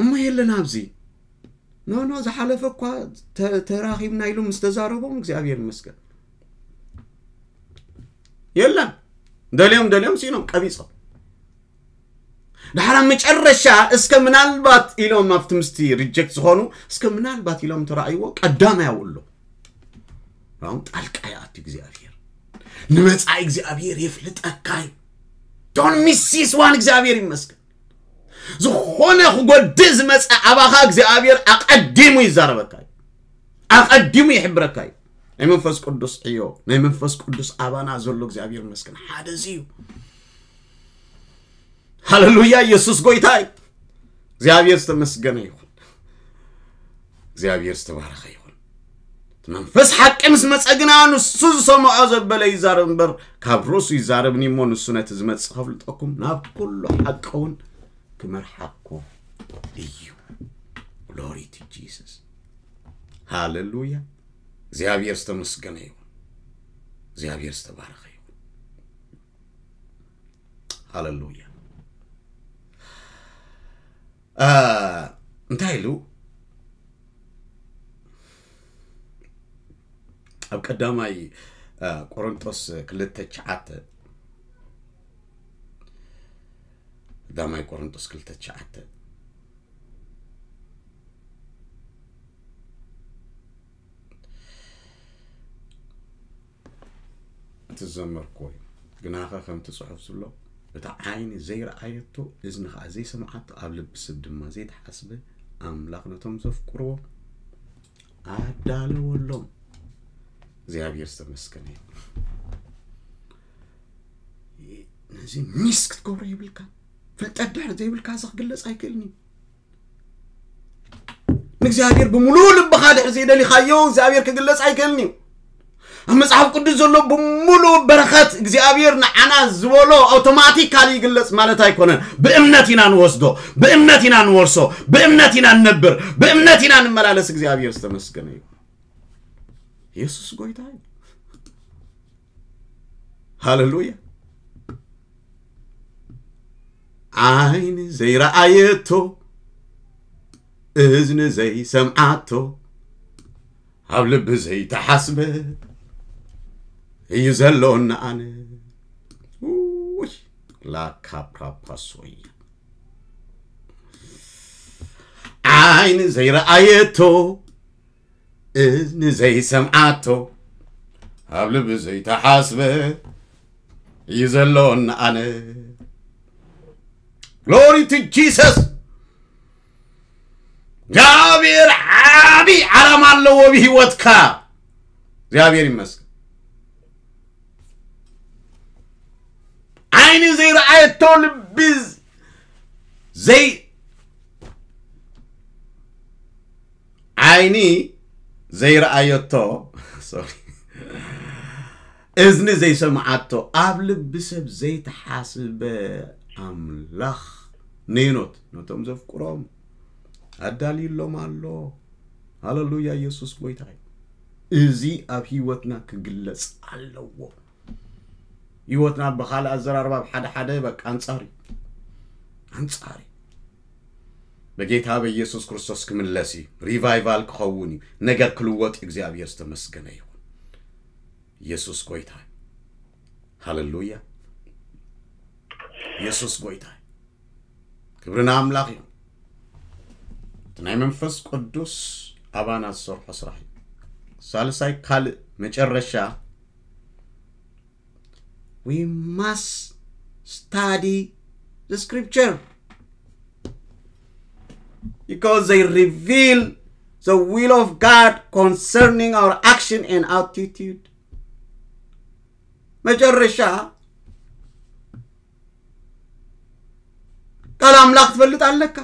እሞ የለን ኣብዚ ኖ ኖ ዝሓለፈ እኳ ተራኺብና ኢሉ ምስ ተዛረቦም እግዚኣብሔር ይመስገን የለን ደልዮም ደልዮም ሲኖም ቀቢፆም ድሓራ መጨረሻ እስከ ምናልባት ኢሎም ኣብቲ ምስቲ ሪጀክት ዝኾኑ እስከ ምናልባት ኢሎም ተረእይዎ ቀዳማ ያውሎ አሁን ጣልቃ ይኣቱ እግዚኣብሔር ንመፃኢ እግዚኣብሔር የፍልጠካ እዩ ዶን ሚስ ዋን እግዚኣብሔር ይመስገን ዝኾነ ክጎዲ ዝመፀ ኣባኻ እግዚኣብሔር ኣቀዲሙ ይዛረበካ እዩ ኣቀዲሙ ይሕብረካ እዩ ናይ መንፈስ ቅዱስ ዕዮ ናይ መንፈስ ቅዱስ ኣባና ዘሎ እግዚኣብሔር መስክን ሓደ እዚ እዩ ሃለሉያ ኢየሱስ ጎይታ እዩ እግዚኣብሔር ዝተመስገነ ይኹን እግዚኣብሔር ዝተባረኸ ይኹን መንፈስ ሓቂ ምስ መፀ ግና ንሱ ዝሰምዖ ዘበለ ይዛርብ እምበር ካብ ርእሱ ይዛረብኒ እሞ ንሱ ነቲ ዝመፅእ ከፍልጠኩም ናብ ኩሉ ሓቂ እውን ክመርሓኮ እዩ። ግሎሪ ቱ ጂሰስ ሃሌሉያ። እግዚአብሔር ዝተመስገነ ይሁን። እግዚአብሔር ዝተባረኸ ይሁን። ሃሌሉያ። እንታይ ኢሉ ኣብ ቀዳማይ ቆሮንቶስ ክልተ ትሽዓተ دامي قرنطس كل تشعت تزمر كوي جناخا خم تصحف سلو بتاع عيني زي رأيتو إذن خازي سمعت قبل بسد ما زيد حسبه أم لقنا تمزف كرو أدالو اللوم زي عبير سمسكني نزي ميسك تقوري بالكامل ፍልጠት ዳር ዘይብልካ ክግለፅ ኣይክእልኒ ንእግዚኣብሔር ብምሉእ ልብኻ ድር ዘይደሊኻዮ እግዚኣብሔር ክግለፅ ኣይክእልኒ እዩ ኣብ መፅሓፍ ቅዱስ ዘሎ ብምሉእ በረኸት እግዚኣብሔር ንዓና ዝበሎ ኣውቶማቲካሊ ይግለፅ ማለት ኣይኮነን ብእምነት ኢና ንወስዶ ብእምነት ኢና ንወርሶ ብእምነት ኢና ንነብር ብእምነት ኢና ንመላለስ እግዚኣብሔር ዝተመስገነ እዩ ኢየሱስ ጎይታ እዩ ሃሌሉያ ዓይኒ ዘይረኣየቶ እዝኒ ዘይሰምዓቶ ኣብ ልቢ ዘይተሓስበ እዩ ዘሎና ኣነ ላካፕራፓሶ እያ ዓይኒ ዘይረኣየቶ እዝኒ ዘይሰምዓቶ ኣብ ልቢ ዘይተሓስበ እዩ ዘሎና ኣነ Glory to Jesus. Javier Abi እግዚአብሔር ዓቢ ዓላማ አለው በሕይወትካ። እግዚአብሔር ይመስገን። ዓይን ዘይረአየቶ ልቢ ዘይ Sorry. ዘይረአየቶ እዝኒ ዘይሰምዓቶ ኣብ ልቢ ሰብ ዘይተሓስበ አምላኽ ኔኖት ነቶም ዘፍቅሮም ኣዳልዩሎም ኣሎ ሃለሉያ ኢየሱስ ጎይታ እዩ እዚ ኣብ ሂወትና ክግለፅ ኣለዎ ሂወትና ብካልእ ኣዘራርባ ሓደ ሓደ በቃ ኣንፃር እዩ ኣንፃር እዩ ብጌታ ብኢየሱስ ክርስቶስ ክምለስ እዩ ሪቫይቫል ክኸውን እዩ ነገር ክልወጥ እዩ እግዚኣብሔር ዝተመስገነ ይኹን ኢየሱስ ጎይታ ሃለሉያ ኢየሱስ ጌታ ክብርን ኣምላኽ እዩ እቲ ናይ መንፈስ ቅዱስ ኣባና ዝሰርሖ ስራሕ እዩ ሳልሳይ ካልእ መጨረሻ ዊ ማስ ስታዲ ዘ ስክሪፕቸር because they reveal the will of God concerning our action and attitude. መጨረሻ ቃል አምላክ ትፈልጣለካ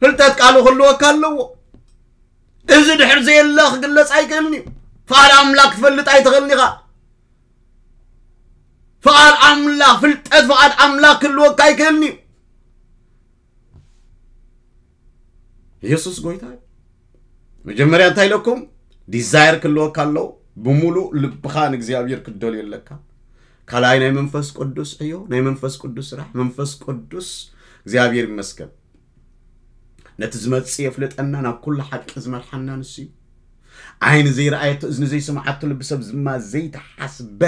ፍልጠት ቃሉ ክህልወካ ኣለዎ እዚ ድሕር ዘየለ ክግለፅ ኣይክእልን እዩ ፍቓድ ኣምላክ ክፈልጥ ኣይትኽእልኒ ኢኻ ፍቓድ ኣምላክ ፍልጠት ፍቓድ ኣምላክ ክህልወካ ኣይክእልን እዩ ኢየሱስ ጎይታ እዩ መጀመርያ እንታይ ኢለኩም ዲዛይር ክህልወካ ኣለዎ ብሙሉእ ልብኻ ንእግዚኣብሔር ክደልዩ ኣለካ ከላይ ናይ መንፈስ ቅዱስ ዕዮ ናይ መንፈስ ቅዱስ ስራ መንፈስ ቅዱስ እግዚኣብሔር ይመስገን ነቲ ዝመፅእ የፍለጠና ናብ ኩሉ ሓቂ ዝመርሓና ንስ እዩ ዓይኒ ዘይረኣየቶ እዝኒ ዘይስማዓቶ ልብሰብ ሰብ ድማ ዘይተሓስበ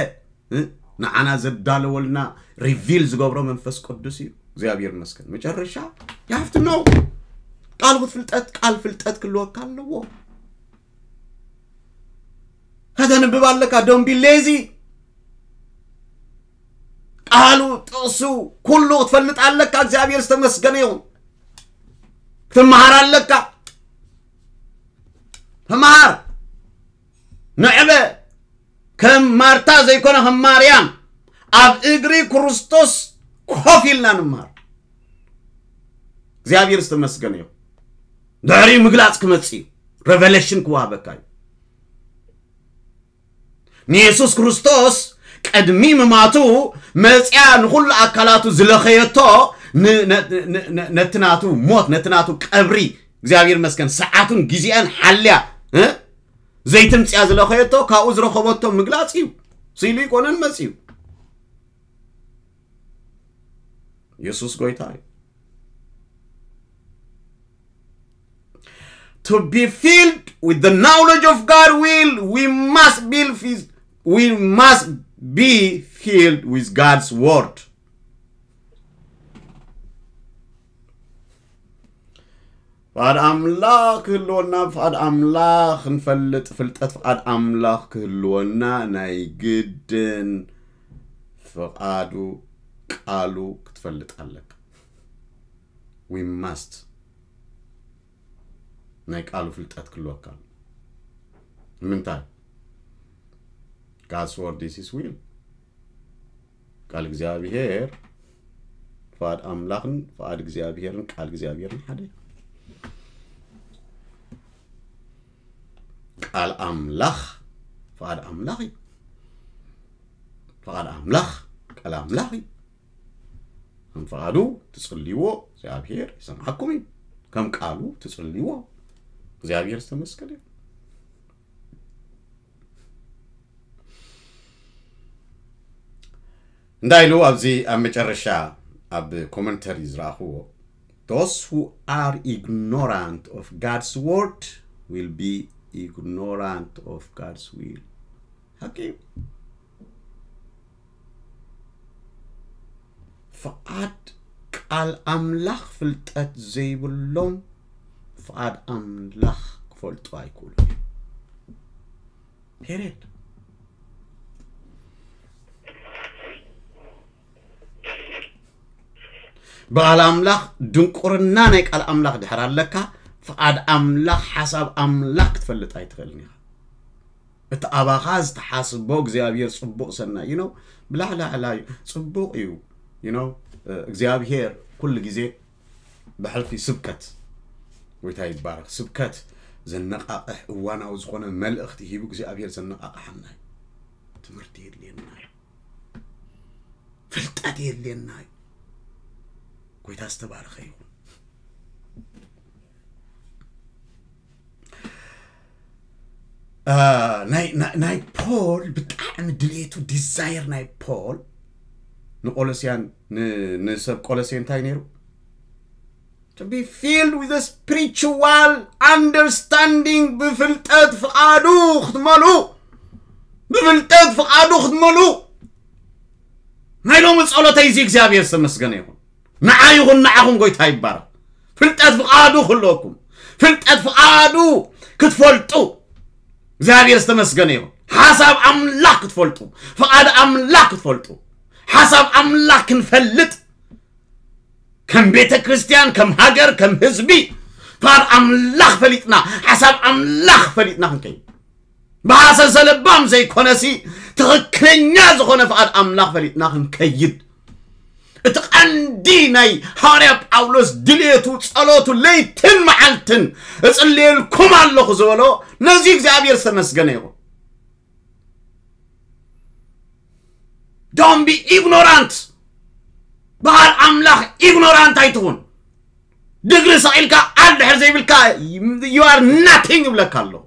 ንዓና ዘዳለወልና ሪቪል ዝገብሮ መንፈስ ቅዱስ እዩ እግዚኣብሔር ይመስገን መጨረሻ ያፍት ኖ ቃል ፍልጠት ቃል ፍልጠት ክልወካ ኣለዎ ከተንብብ ኣለካ ዶንቢ ሌዚ ቃሉ ጥሱ ኩሉ ትፈልጣለካ እግዚአብሔር ዝተመስገነ ይሁን። ክትመሃራለካ ተመሃር ንዕበ ከም ማርታ ዘይኮነ ከም ማርያም ኣብ እግሪ ክርስቶስ ኮፍ ኢልና ንምሃር እግዚአብሔር ዝተመስገነ እዩ ድሕሪ ምግላፅ ክመፅ እዩ ሬቨሌሽን ክወሃበካ እዩ ንየሱስ ክርስቶስ ቀድሚ ምማቱ መፅያ ንኩሉ ኣካላቱ ዝለኸየቶ ነቲ ናቱ ሞት ነቲ ናቱ ቀብሪ እግዚኣብሔር መስከን ሰዓቱን ግዜኣን ሓልያ ዘይትምፅያ ዝለኸየቶ ካብኡ ዝረኸበቶ ምግላፅ እዩ ስኢሉ ይኮነን መፅ እዩ ኢየሱስ ጎይታ እዩ to be filled with the knowledge of God will we must be we must be healed with God's word. ፍቃድ አምላክ ክህልወና ፍቃድ አምላክ ክንፈልጥ ፍልጠት ፍቃድ አምላክ ክህልወና ናይ ግድን ፍቃዱ ቃሉ ክትፈልጥ ኣለክ ዊ ማስት ናይ ቃሉ ፍልጠት ክህልወካ ንምንታይ ጋድስ ወርድ ዲስ ዊል ቃል እግዚአብሔር ፍቓድ አምላክን ፍቓድ እግዚአብሔርን ቃል እግዚአብሔርን ሓደ እዩ ቃል አምላኽ ፍቓድ አምላኽ እዩ ፍቓድ ኣምላኽ ቃል ኣምላኽ እዩ ከም ፍቓዱ ትፅልይዎ እግዚኣብሔር ይሰምዓኩም እዩ ከም ቃሉ ትፅልይዎ እግዚኣብሔር ዝተመስገን እዩ ndailu abzi amecharasha ab commentaries rahu those who are ignorant of god's word will be ignorant of god's will okay فعاد قال أملاخ فلتات زي باللوم فعاد أملاخ فلتوايكولو بقال أملاخ دنقرنا نيك على أملاخ دحر لك فقد أملاخ حسب أملاخ تفلت أي تخلني أنت أبا خاز تحاسبوك زي أبير صبوق سنة you know بلا لا لا صبوق يو you know زي أبير كل جزء بحلفي سبكت ويتا يبارك سبكت زنقاقح እዋናዊ ዝኾነ መልእኽቲ ሂቡ እግዚኣብሔር ዘነቓቕሐና እዩ ትምህርቲ የድልየና እዩ ፍልጠት የድልየና እዩ ጌታ ዝተባረኸ ይኹን ናይ ፖል ብጣዕሚ ድልቱ ዲዛይር ናይ ፖል ንቆሎስያን ንሰብ ቆሎሴ እንታይ ነይሩ ቢ ፊልድ ዊ ስፕሪችዋል አንደርስታንዲንግ ብፍልጠት ፍቃዱ ክትመሉ ብፍልጠት ፍቃዱ ክትመሉ ናይ ሎሚ ጸሎተይ እዚ እግዚኣብሔር ዝተመስገነ ይኹን نعيهن نعهم قوي تايبر فلت أتفقادو خلوكم فلت أتفقادو كتفولتو زاري استمسقنيو إيوه. حسب أملاك كتفولتو فقاد أملاك كتفولتو حسب أملاك نفلت كم بيتا كريستيان كم هاجر كم هزبي فقاد أملاك فليتنا حسب أملاك فليتنا هنكي بحاسا سلبام زي كونسي تغكرين يازو فقاد أملاك فليتنا هنكيد እቲ ቀንዲ ናይ ሐዋርያ ጳውሎስ ድሌቱ ጸሎቱ ለይትን መዓልትን እጽልየልኩም ኣለኹ ዝበሎ ነዚ እግዚኣብሔር ዝተመስገነ ይኹን ዶንቢ ኢግኖራንት ባህር ኣምላኽ ኢግኖራንት ኣይትኹን ድግሪ ሰቂልካ ዓድ ድሕር ዘይብልካ ዩኣር ናቲንግ ይብለካ ኣለኹ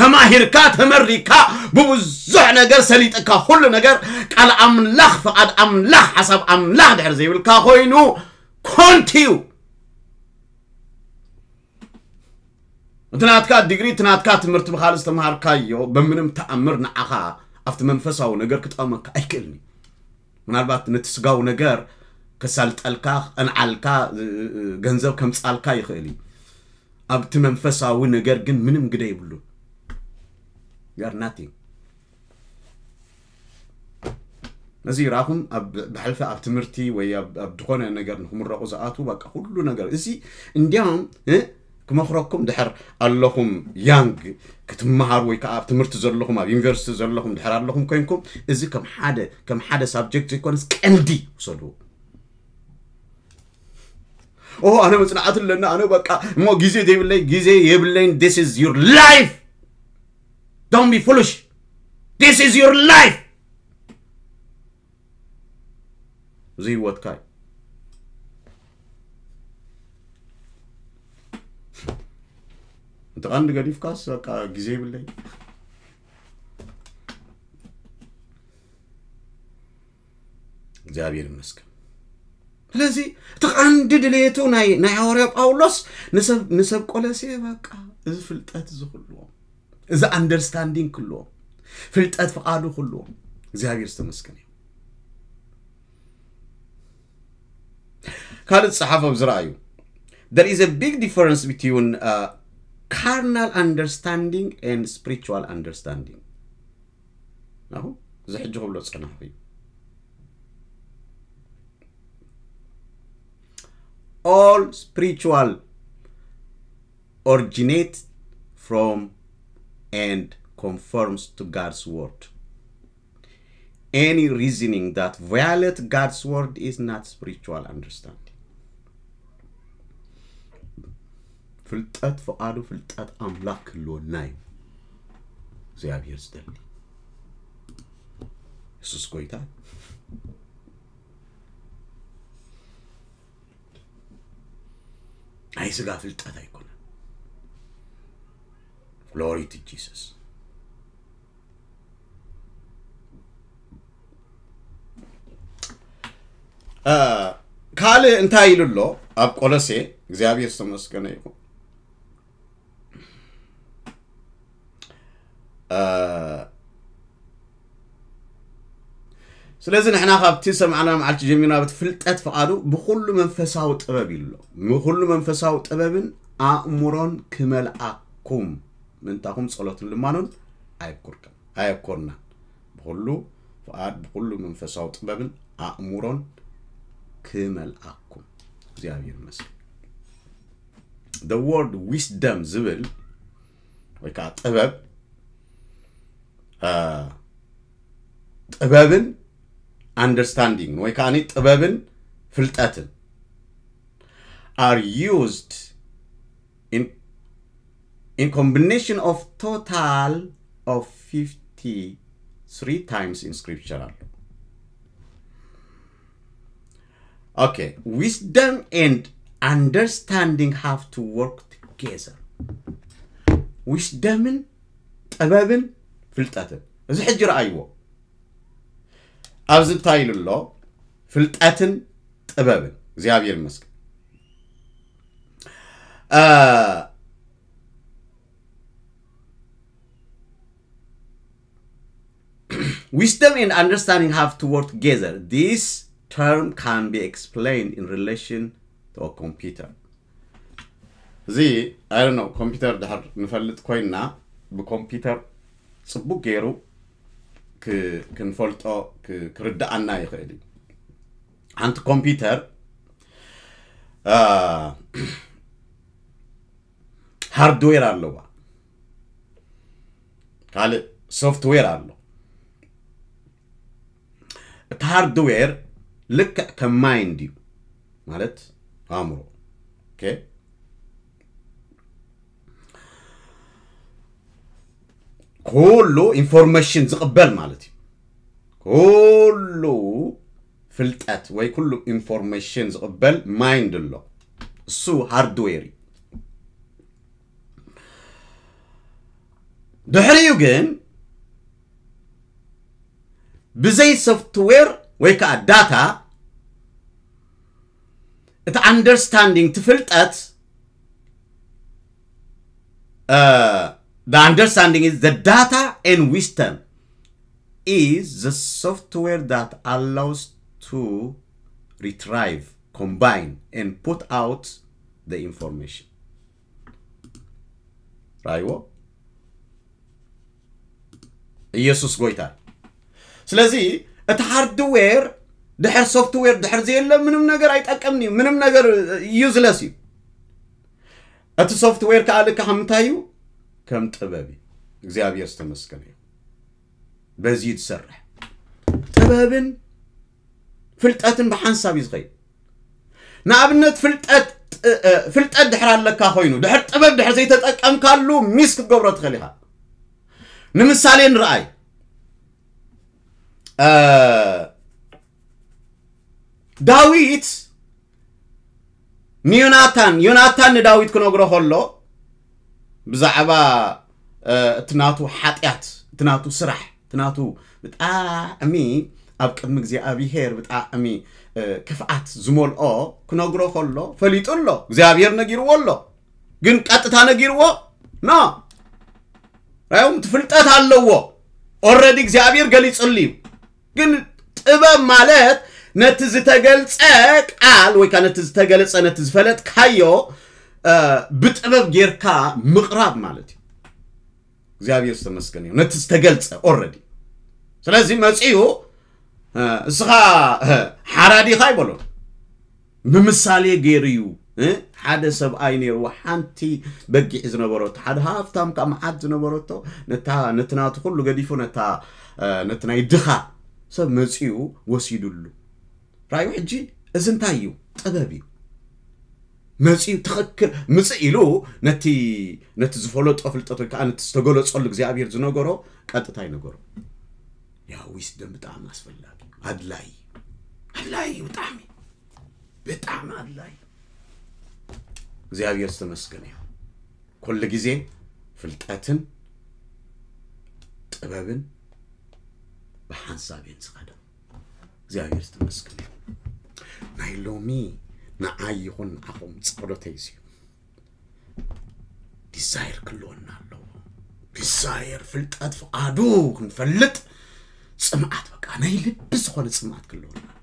ተማሂርካ ተመሪካ ብብዙሕ ነገር ሰሊጥካ ኩሉ ነገር ቃል ኣምላኽ ፍቓድ ኣምላኽ ሓሳብ ኣምላኽ ድሕር ዘይብልካ ኮይኑ ኮንቲ እዩ እቲ ናትካ ዲግሪ እቲ ናትካ ትምህርቲ ብካልእ ዝተምሃርካዮ በምንም ተኣምር ንዓኻ ኣብቲ መንፈሳዊ ነገር ክጠቕመካ ኣይክእልኒ ምናልባት ነቲ ስጋዊ ነገር ከሳልጠልካ ክቀንዓልካ ገንዘብ ከምፃልካ ይኽእል እዩ ኣብቲ መንፈሳዊ ነገር ግን ምንም ግደ ይብሉን ዩአር ናቲንግ ነዚ ራኹም ብሓልፈ ኣብ ትምህርቲ ወይ ኣብ ድኾነ ነገር ንክምረቑ ዝኣትዉ በቃ ኩሉ ነገር እዚ እንዲያም ክመኽረኩም ድሕር ኣለኹም ያንግ ክትመሃሩ ወይ ከዓ ኣብ ትምህርቲ ዘለኹም ኣብ ዩኒቨርሲቲ ዘለኹም ድሕር ኣለኹም ኮይንኩም እዚ ከም ሓደ ከም ሓደ ሳብጀክት ዘይኮነስ ቀንዲ ውሰድዎ ኦ ኣነ መፅናዕት ኣለና ኣነ በቃ እሞ ግዜ ዘይብለይ ግዜ የብለይን ዲስ ዩር ላይፍ Don't be foolish. This is your life. እዚህ ህይወት ካይ አንድ ገዲፍ ካስ በቃ ጊዜ ብለኝ እግዚአብሔር ይመስገን። ስለዚህ እቲ ቀንዲ ድሌቱ ናይ ሐዋርያ ጳውሎስ ንሰብ ቆለሴ በቃ እዚ ፍልጠት ዝኽልዎም እዚ አንደርስታንዲንግ ክልዎም ፍልጠት ፍቓዱ ክልዎም እግዚኣብሔር ዝተመስገን እዩ ካልእ ፀሓፎም ዝረአዩ there is a big difference between uh, carnal understanding and spiritual understanding እዚ ሕጂ ክብሎ ፀናሕ እዩ all spiritual originate from and conforms to God's word. Any reasoning that violates God's word is not spiritual understanding. ፍልጠት ፈቃዱ ፍልጠት አምላክ ህልውና እዩ እግዚአብሔር ዝደሊ እሱስ ጎይታ ናይ ስጋ ፍልጠት ኣይኮ Glory to Jesus. ካልእ እንታይ ኢሉ ኣብ ቆለሴ እግዚኣብሔር ዝተመስገነ ይኹን ስለዚ ንሕና ካብቲ ሰምዓና መዓልቲ ጀሚርና በቲ ፍልጠት ፍቓዱ ብኩሉ መንፈሳዊ ጥበብ ኢሉ ብኩሉ መንፈሳዊ ጥበብን ኣእምሮን ክመልኣኩም ምንታኹም ጸሎትን ልማኑን አይኮርከም አያኮርናን ብኩሉ ፍቓድ ብኩሉ መንፈሳዊ ጥበብን ኣእምሮን ክመልኣኩም እግዚኣብሔር ይመስገን ደ ወርድ ዊስደም ዝብል ወይ ከዓ ጥበብ ጥበብን ኣንደርስታንዲንግን ወይ ከዓ ጥበብን ፍልጠትን ኣር ዩዝድ in combination of total of 53 times in scriptural. Okay, wisdom and understanding have to work together. Wisdom, Ababin, Filtatin. This is your Iowa. As the title law, Filtatin, Ababin, Xavier Musk. Wisdom and understanding have to work together. This term can be explained in relation to a computer. እዚ ኣይ ዶን ኖ ኮምፒተር ድሓር ንፈልጥ ኮይና ብኮምፒተር ፅቡቅ ገይሩ ክንፈልጦ ክርዳኣና ይኽእል እዩ ሓንቲ ኮምፒተር ሃርድዌር ኣለዋ ካልእ ሶፍትዌር ኣሎ እቲ ሃርድዌር ልክዕ ከም ማይንድ እዩ ማለት ኣእምሮ ኦኬ ኩሉ ኢንፎርሜሽን ዝቕበል ማለት እዩ ኩሉ ፍልጠት ወይ ኩሉ ኢንፎርሜሽን ዝቕበል ማይንድ ኣሎ እሱ ሃርድዌር እዩ ድሕሪኡ ግን ብዘይ software ወይ ከዓ ዳታ understanding, ኣንደርስታንዲንግ እቲ ፍልጠት uh, the understanding is the data and wisdom is the software that allows to retrieve combine and put out the information ራይዎ ኢየሱስ ጎይታ ስለዚ እቲ ሃርድዌር ድሕር ሶፍትዌር ድሕር ዘየለ ምንም ነገር ኣይጠቀምኒ እዩ ምንም ነገር ዩዝለስ እዩ እቲ ሶፍትዌር ከዓ ልክዓ ምንታይ እዩ ከም ጥበብ እዩ እግዚኣብሔር ዝተመስገነ እዩ በዚ ትሰርሕ ጥበብን ፍልጠትን ብሓንሳብ እዩ ዝኸይድ ንኣብነት ፍልጠት ፍልጠት ድሕር ኣለካ ኮይኑ ድሕር ጥበብ ድሕር ዘይተጠቀምካሉ ሚስ ክትገብሮ ትኽእል ኢኻ ንምሳሌ ንረኣይ Uh, ዳዊት ንዮናታን ዮናታን ንዳዊት ክነግሮ ከሎ ብዛዕባ እቲ ናቱ ሓጢያት እቲ ናቱ ስራሕ እቲ ናቱ ብጣዕሚ ኣብ ቅድሚ እግዚኣብሄር ብጣዕሚ ክፍኣት ዝመልኦ ክነግሮ ከሎ ፈሊጡ ኣሎ እግዚኣብሄር ነጊርዎ ኣሎ ግን ቀጥታ ነጊርዎ ኖ ራዮም ፍልጠት ኣለዎ ኦረዲ እግዚኣብሄር ገሊፅሉ እዩ جن تبى مالت نتز تجلسك قال ويكان نتز تجلس أنا تزفلت كايو آه بتبى جيركا مقرب مالتي زيادة يستمسكني نتز تجلس already سلازم مسيو آه سخا حرادي خايبلو نمسالي جيريو ሓደ ሰብኣይ ነይሩ ሓንቲ በጊዕ ዝነበረቶ ሓደ ሃብታም ካብ መዓት ዝነበረቶ ነቲ ናቱ ኩሉ ገዲፉ ነቲ ናይ ድኻ ሰብ መጺኡ ወሲዱሉ ራእዩ ሕጂ እዚ እንታይ እዩ ጥበብ እዩ መፂኡ ትኽክል ምፅእ ኢሉ ነቲ ነቲ ዝፈለጦ ፍልጠት ወይ ከዓ ነቲ ዝተገለፀሉ እግዚኣብሔር ዝነገሮ ቀጥታ ይነገሮ ያ ዊስ ዊስደም ብጣዕሚ ኣስፈላጊ ኣድላይ ኣድላይ እዩ ብጣዕሚ ብጣዕሚ ኣድላይ እግዚኣብሔር ዝተመስገን እዩ ኩሉ ግዜ ፍልጠትን ጥበብን በሐሳቤን ጻዳ እግዚአብሔር ተመስገን ናይ ሎሚ ንዓይ ይኹን ንዓኹም ፀሎተይ እዩ ዲዛይር ክልወና ኣለዎ ዲዛይር ፍልጠት ፍቓዱ ክንፈልጥ ፅምዓት በቃ ናይ ልቢ ዝኾነ ፅምዓት ክልወና ኣሎ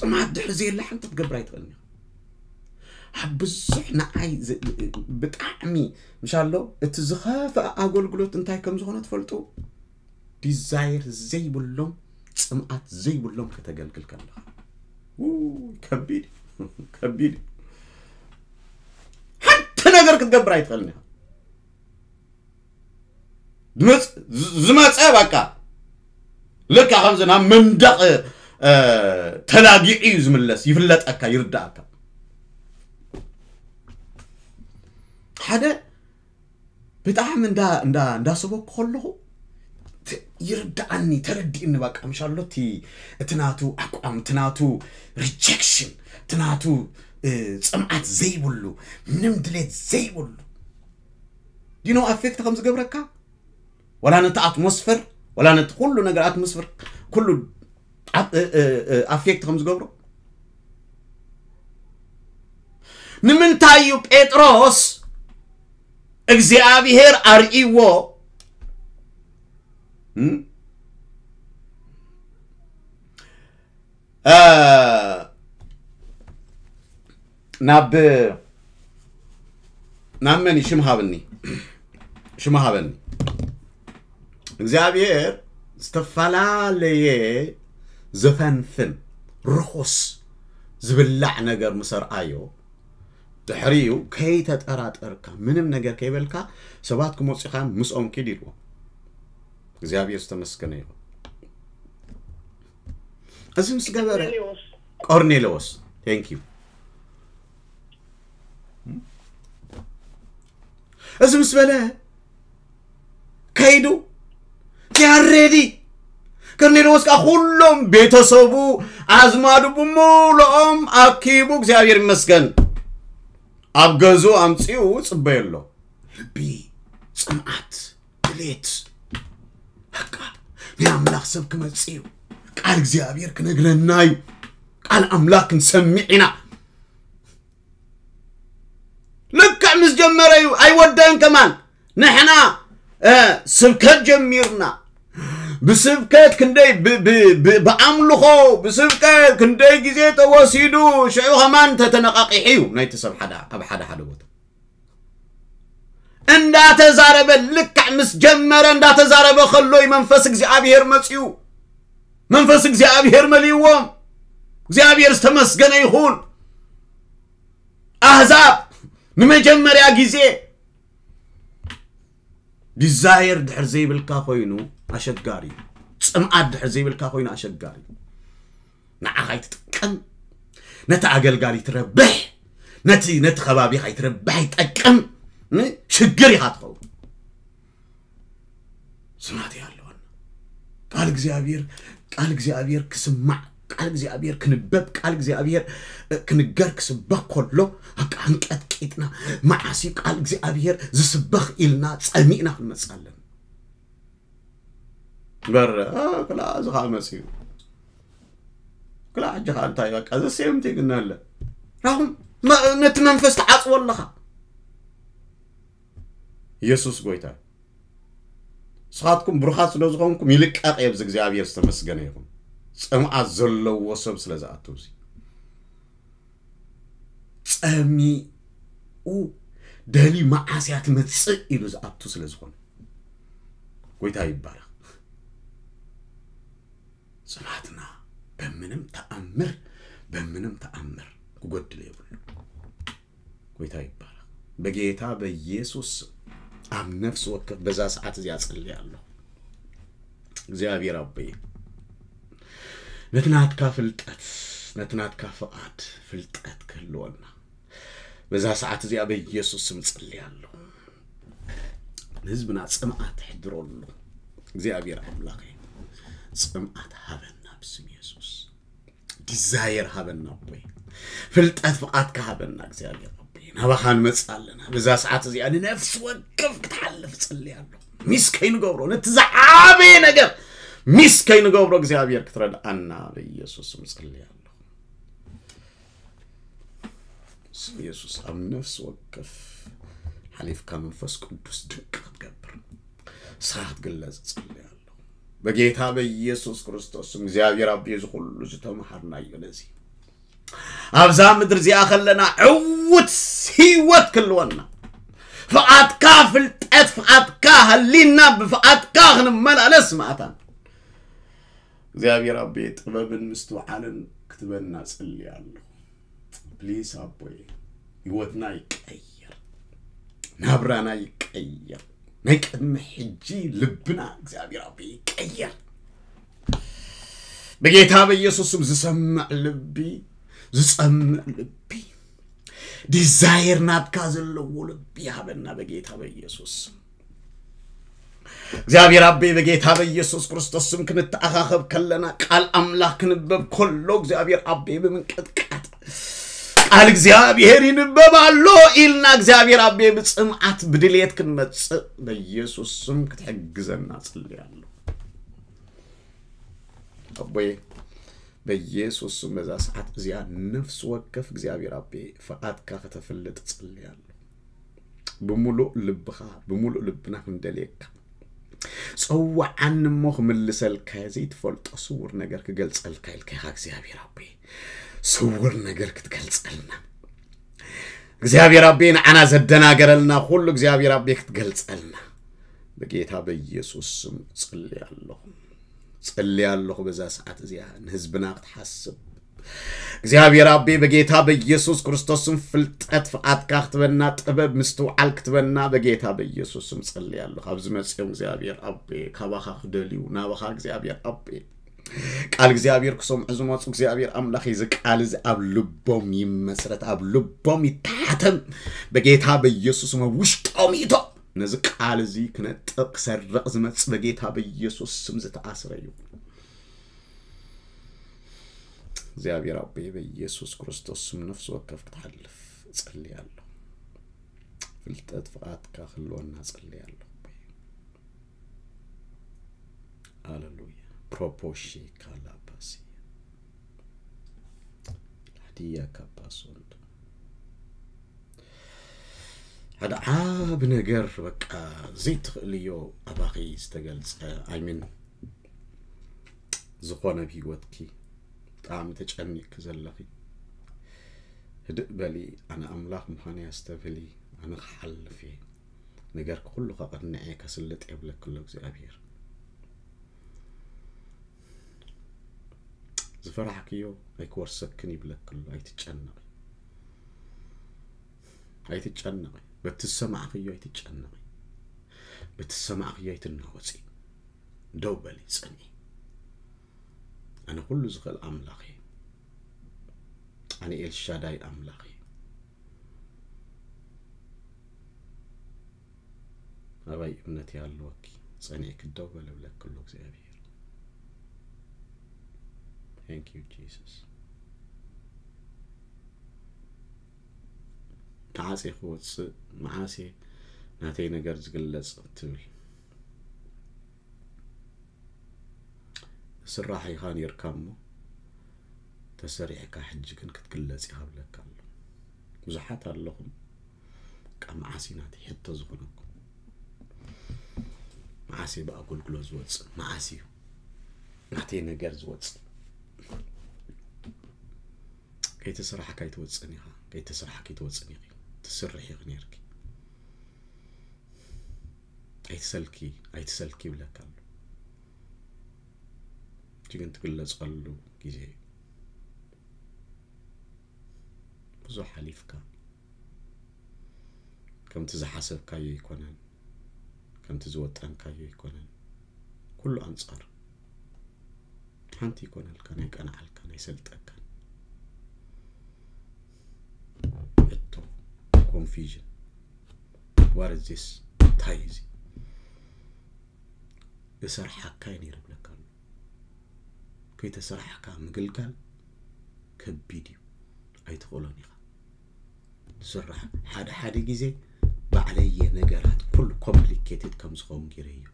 ፅምዓት ድሕሪ ዘየላ ሓንቲ ክትገብር ኣይትኽእልኒ ኣብ ብዙሕ ንዓይ ብጣዕሚ ምሻሎ እቲ ዝኸፍአ ኣገልግሎት እንታይ ከም ዝኾነ ትፈልጡ ዲዛይር ዘይብሎም ፅምዓት ዘይብሎም ከተገልግል ከለኹ ከቢድ ከቢድ ሓንቲ ነገር ክትገብር ኣይትኽእልኒ ዝመፀ በቃ ልካ ከምዚ ናብ መንደቕ ተላጊዒ እዩ ዝምለስ ይፍለጠካ ይርዳእካ ሓደ ብጣዕሚ እንዳሰበኩ ከለኹ ይርዳአኒ ተረዲእኒ በቃ ምሻሎ እቲ ናቱ ኣቋም እቲ ናቱ ሪጀክሽን እቲ ናቱ ፅምዓት ዘይብሉ ምንም ድሌት ዘይብሉ ዲኖ ኣፌክት ከም ዝገብረካ ወላ ነቲ ኣትሞስፈር ወላ ነቲ ኩሉ ነገር ኣትሞስፈር ኩሉ ኣፌክት ከም ዝገብሮ ንምንታይ እዩ ጴጥሮስ እግዚኣብሄር ኣርእይዎ Hmm? ናብ ናመኒ ሽምሃብኒ ሽምሃበኒ እግዚኣብሔር ዝተፈላለየ ዘፈንፍን ርኩስ ዝብላዕ ነገር ምስ ድሕሪኡ ከይተጠራጠርካ ምንም ነገር ከይበልካ ሰባት ምስኦም እግዚአብሔር ተመስገነ ይሁን። እዚህም ስገበረ ቆርኔሌዎስ ቴንክ ዩ እዚህም ስበለ ከይዱ ቲያሬዲ ከርኔሌዎስ ጋር ሁሉም ቤተሰቡ አዝማዱ ሙሉኦም አኪቡ እግዚአብሔር ይመስገን አብገዙ አምፂው ጽበየሎ ልቢ ጽምዓት ድሌት بأملاك سبك مزيو قال زيابير كنقل النايو قال أملاك نسمعنا لك عمز جمريو أي ودين كمان نحنا سبكات جميرنا بسبكات كندي بأملخو بسبكات كندي جزيت وسيدو شعيو همان تتنقاقي حيو نايت حدا حدا حدوث ان اندا تزاربه لك عمس جمره اندا تزاربه خلوي منفسك زي ابيهر مسيو منفسك زي ابيهر مليوم زي ابيهر استمسقنا يخون احزاب نمجمر يا قيزي بزاير دحر زي بالكافوينو اشتقاري تسمعاد دحر زي بالكافوينو اشتقاري نعا خايت تتكن نتا اقل قاري تربح نتي نتخبابي خايت تربح يتأكم لا شجر يخاطفوا سمعتي هاللون قال اغزابير قال اغزابير كسمع قال اغزابير كنبب قال اغزابير كنجر كسبخ كله حق انقط قيتنا معاصي قال اغزابير زسبخ إلنا صمينا في المصالح برا آه كلا زها مسيو كلا حاجه انت يا كذا سيمتي قلنا له راهم ما نتمنفس تعصوا لها ኢየሱስ ጎይታ ስኻትኩም ብሩኻት ስለ ዝኾንኩም ይልቀቕ የብዚ እግዚኣብሔር ዝተመስገነ ይኹን ፅምዓት ዘለዎ ሰብ ስለ ዝኣትው እዙ ፀሚኡ ደሊ ማዓስያት መፅእ ኢሉ ዝኣቱ ስለ ዝኾነ ጎይታ ይባረኽ ፅናትና በምንም ተኣምር በምንም ተኣምር ክጎድለ የብሉ ጎይታ ይባረኽ በጌታ በኢየሱስ በጣም ነፍስ ወከፍ በዛ ሰዓት እዚያ ጸልያለሁ። እግዚአብሔር አበይ ነትናትካ ፍልጠት ነትናትካ ፍቃድ ፍልጠት ክህልወና በዛ ሰዓት እዚያ በኢየሱስ ስም ጸልያለሁ። ንህዝብና ጽምዓት ሕድሮ ኣሎ እግዚኣብሔር ኣምላኽ ጽምዓት ሃበና ብስም የሱስ ዲዛየር ሃበና ወይ ፍልጠት ፍቓትካ ሃበና እግዚኣብሔር ናባኻ ንመፅእ ኣለና በዛ ሰዓት እዚኣ ንነፍሲ ወከፍ ክትሓልፍ ፅሊ ኣሎ ሚስ ከይንገብሮ ነቲ ዝዓበየ ነገር ሚስ ከይንገብሮ እግዚኣብሔር ክትረድኣና በኢየሱስም ፅሊ ኣሎ ኢየሱስ ኣብ ነፍሲ ወከፍ ሓሊፍካ መንፈስ ቅዱስ ድንቅ ክትገብር ስራ ክትግለፅ ፅሊ ኣሎ በጌታ በኢየሱስ ክርስቶስም እግዚኣብሔር ኣብ ዝኩሉ ዝተምሃርናዮ ነዚ أبزام مدر زي آخر لنا عوت سيوت كلونا فقات كافل تأت فقات كاها لنا بفقات كاها نمال على سمعتا زي أبي ربي طبب مستوحال كتب الناس اللي عنه بليس أبوي يوتنا يكأير نابرانا يكأير نيك محجي لبنا زي أبي ربي يكأير بقيت هذا يسوس بزسمع لبي ዝጸምዕ ልቢ ዲዛይር ናትካ ዘለዎ ልቢ ሃበና በጌታ በኢየሱስ እግዚአብሔር አቤ በጌታ በኢየሱስ ክርስቶስ ስም ክንተኣኻኸብ ከለና ቃል አምላክ ክንበብ ከሎ እግዚአብሔር አቤ ብምንቅጥቃጥ ቃል እግዚአብሔር ይንበብ ኣሎ ኢልና እግዚአብሔር አቤ ብፅምዓት ብድሌት ክንመፅእ በኢየሱስ ስም ክትሕግዘና ጽልያለሁ አቦዬ በኢየሱስ ስም በዛ ሰዓት እዚያ ነፍስ ወከፍ እግዚአብሔር አቤ ፈቃድካ ከተፈለጥ ጸልያለሁ። ብሙሉ ልብኻ ብሙሉ ልብና ክንደልየካ ፀዋዓኒ እሞ ክምልሰልካ ዘይትፈልጦ ስውር ነገር ክገልፀልካ ኢልካይኻ እግዚኣብሔር ኣቤ ስውር ነገር ክትገልፀልና እግዚአብሔር አቤ ንዓና ዘደናገረልና ኩሉ እግዚአብሔር አቤ ክትገልፀልና በጌታ በኢየሱስ ስም ጸልያለሁ። ጽልያ ኣለኹ በዛ ሰዓት እዚኣ ንህዝብና ክትሓስብ እግዚኣብሔር ኣቤ በጌታ በኢየሱስ ክርስቶስን ፍልጠት ፍቓድካ ክትበና ጥበብ ምስትውዓል ክትበና በጌታ በኢየሱስም ጸልይ ኣለኹ ኣብዚ መፅኦም እግዚኣብሔር ኣቤ ካባኻ ክደልዩ ናባኻ እግዚኣብሔር ኣቤ ቃል እግዚኣብሔር ክሰምዑ ዝመፁ እግዚኣብሔር ኣምላኽ እዚ ቃል እዚ ኣብ ልቦም ይመስረት ኣብ ልቦም ይተሓተም በጌታ በኢየሱስ ውሽጦም ይቶ ነዚ ቃል እዚ ክነጥቕ ክሰርቕ ዝመፅ በጌታ በኢየሱስ ስም ዝተኣስረ እዩ እግዚኣብሔር አቦ በኢየሱስ ክርስቶስ ስም ነፍሲ ወከፍ ክትሓልፍ ፅሊ እጸልያለሁ። ፍልጠት ፍቓትካ ክህልወና ፅሊ እጸልያለሁ። ሃሌሉያ ፕሮፖሽ ካላባሲ ላዲያ ካባሶን ሓደ ዓብ ነገር በቃ ዘይትኽእልዮ ኣባኺ ዝተገልፀ ኣይሚን ዝኾነ ብሂወትኪ ብጣዕሚ ተጨኒቕኪ ዘለኺ ህድእ በሊ ኣነ ኣምላኽ ምዃነ ዝተብሊ ኣነ ክሓልፍ እየ ነገር ኩሉ ከቐንዐ ከስልጥ የብለክሎ እግዚኣብሔር ዝፈራሕክዮ ኣይክወርሰክን ይብለክሎ ኣይትጨነቕ ኣይትጨነቕ بتسمع خيو يتجنمي بتسمع خيو يتنوصي دوبلي صني أنا كل زغل أملاقي أنا إل شداي أملاقي أبي ابنتي هالوكي صنيك الدوبل ولك كله زي أبير Thank you, Jesus. تعاسي خوتس معاسي ناتينا قرز قلص تبل سراح يخان يركمو تسريح كحج كن كتقلص يا بلاك الله مزحات اللهم كم عاسي ناتي حتى زغنك معاسي بقى كل كلوز واتس معاسي ناتينا قرز واتس كي تسرح كي توتسنيها كي تسرح كي توتسنيها تسرح غنيرك اي تسلكي اي تسلكي ولا كالو تي كنتقلا تقلو كيجي بزو حليفك كم تزحسب كايو يكونن كم تزوطن كايو يكونن كله أنصار حانت يكون الكنيك أنا على الكنيسه سلتك confusion. What is this? Taizi. የሰርሐ አካይን ይረብለካሉ ከይተሰርሐካ ምግልጋል ከቢድ እዩ ኣይትኽእሎን ኢኻ ዝስራሕ ሓደ ሓደ ግዜ ባዕለየ ነገራት ኩሉ ኮምፕሊኬትድ ከም ዝኸውን ገይረ እዩ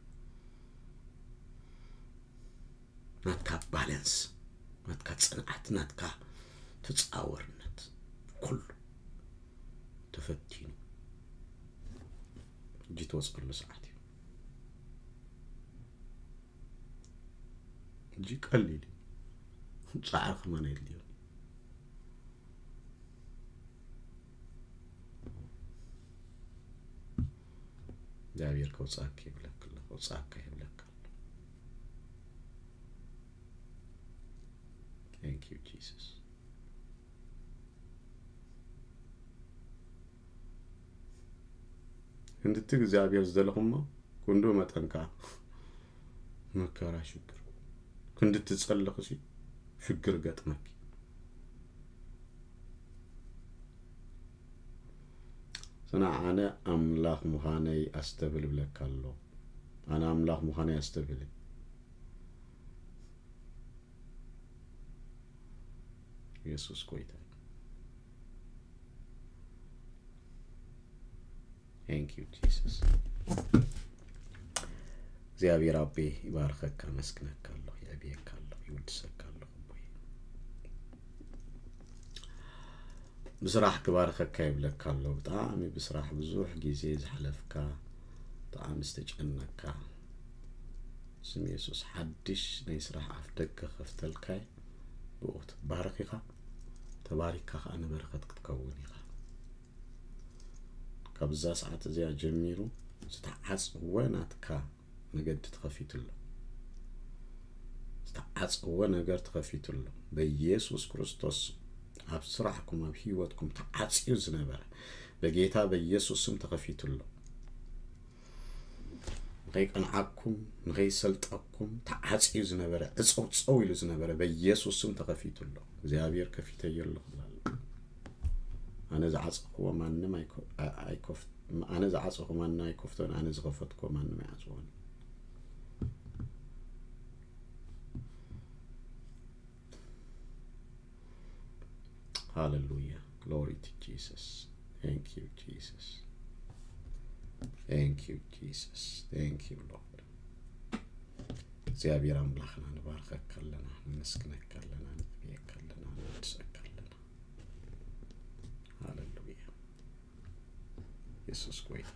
ናትካ ባላንስ ናትካ ፅንዓት ናትካ ተፃወርነት ኩሉ تفتين جيت واثق من ساعتي جي قال لي مش عارف ما انا اليوم دايرك وصاك يبلك الله وصاك يبلك الله Thank you, Jesus. እንድት እግዚአብሔር ዘለኹሞ ኩንዶ መጠንካ መከራ ሽግር ሲ ሽግር ገጥመኪ ስና ኣነ ኣምላኽ ምዃነይ ኣስተብል ብለካ ኣሎ ኣነ ኣምላኽ ምዃነይ ኣስተብል ኢየሱስ ጎይታ ቴንክ ዩ ጂሰስ እግዚአብሔር አቤ ይባርከክ አመስግነካለሁ ያቤካለሁ ይወድሰካለሁ አቦይ ብስራሕ ክባርከካ ይብለካለሁ ብጣዕሚ ብስራሕ ብዙሕ ግዜ ዝሓለፍካ ብጣዕሚ ዝተጨነካ ስም የሱስ ሓድሽ ናይ ስራሕ ኣፍ ደገ ከፍተልካይ ብኡ ትባረኽ ኢኻ ተባሪክካ ከዓ ንበረኸት ክትከውን ኢኻ ካብዛ ሰዓት እዚኣ ጀሚሩ ናትካ መገዲ ተኸፊቱሎ ዝተዓፅዎ ነገር ተኸፊቱሎ በኢየሱስ ክርስቶስ ኣብ ስራሕኩም ኣብ ሂወትኩም ተዓፅዩ ዝነበረ በጌታ በኢየሱስ ስም ተኸፊቱሎ ንኸይቀንዓኩም ንኸይሰልጠኩም ተዓፅዩ ዝነበረ እፀውፀው ኢሉ ዝነበረ በኢየሱስ ስም ተኸፊቱሎ እግዚኣብሔር ከፊተየ ኣለኹ أنا أنا أنا أنا أنا أنا أنا ኣነ ዝኸፈትክዎ ማንም ኣይዓፅዎን ሃሌሉያ ግሎሪ ቱ ጂሰስ ታንክ ዩ ጂሰስ ታንክ ዩ ጂሰስ ታንክ ዩ ሎርድ እግዚአብሔር አምላኽና ንባርከክ ኣለና ንመስክነክ ኣለና ንፅብየክ ኣለና ንወድሰክ ኢየሱስ ጎይታ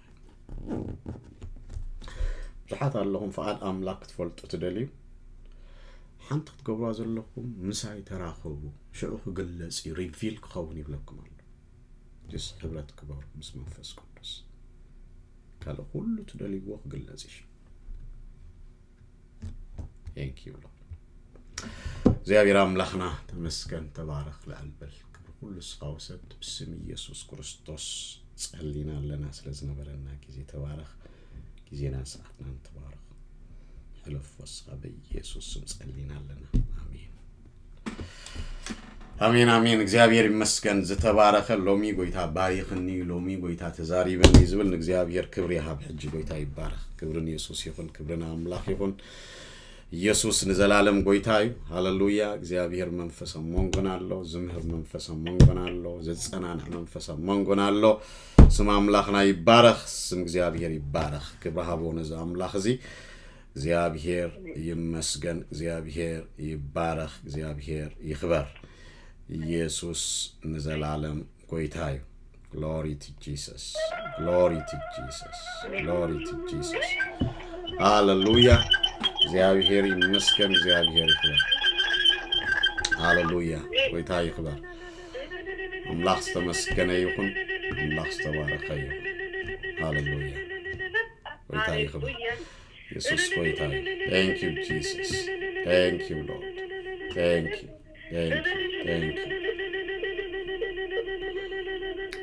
ብዙሓት ኣለኹም ፍቓድ ኣምላክ ክትፈልጡ ትደልዩ ሓንቲ ክትገብርዋ ዘለኹም ምሳይ ተራኸቡ ሽዑ ክግለፅ እዩ ሪቪል ክኸውን ይብለኩም ኣሎ ስ ሕብረት ክበሩ ምስ መንፈስ ቅዱስ ካልእ ኩሉ ትደልይዎ ክግለፅ እዩ ንኪ ይብሎ እግዚኣብሔር ኣምላኽና ተመስገን ተባረኽ ልዕልበል ክብሪ ኩሉ ስኻ ወሰድ ብስም ኢየሱስ ክርስቶስ ጸሊና ኣለና ስለ ዝነበረና ግዜ ተባረኽ ግዜና ሰዓትና ተባረኽ ሕለፍ ወስኻ በኢየሱስ ስም ጸሊና ኣለና ኣሜን ኣሜን ኣሜን እግዚኣብሔር ይመስገን። ዝተባረኸ ሎሚ ጎይታ ባሪኽኒ፣ ሎሚ ጎይታ ተዛሪበኒ ዝብል ንእግዚኣብሔር ክብሪ ሃብ ሕጂ ጎይታ ይባረኽ። ክብርን የሱስ ይኹን፣ ክብርን ኣምላኽ ይኹን። ኢየሱስ ንዘላለም ጎይታዩ ሃሌሉያ። እግዚአብሔር መንፈሰ ሞንጎናሎ ዝምህር መንፈሰ ሞንጎናሎ ዘጸናንሕ መንፈሰ ሞንጎናሎ ስም አምላኽና ይባረኽ፣ ስም እግዚአብሔር ይባረኽ። ክብሪ ሃቦ ነዚ አምላኽ እዚ እግዚአብሔር ይመስገን፣ እግዚአብሔር ይባረኽ፣ እግዚአብሔር ይኽበር። ኢየሱስ ንዘላለም ጎይታዩ ግሎሪ ቱ ጂሰስ፣ ግሎሪ ቱ ጂሰስ፣ ሎሪ ቱ ጂሰስ ሃሌሉያ። እግዚአብሔር ይመስገን፣ እግዚአብሔር ይክበር። ሃሌሉያ! ጎይታ ይክበር። አምላክ ዝተመስገነ ይኹን፣ አምላክ ዝተባረኸ ይኹን። ሃሌሉያ! ጎይታ ይክበር። ኢየሱስ ጎይታ እዩ። ቴንክ ዩ ጂሰስ፣ ቴንክ ዩ ሎርድ፣ ቴንክ ዩ ቴንክ ዩ ቴንክ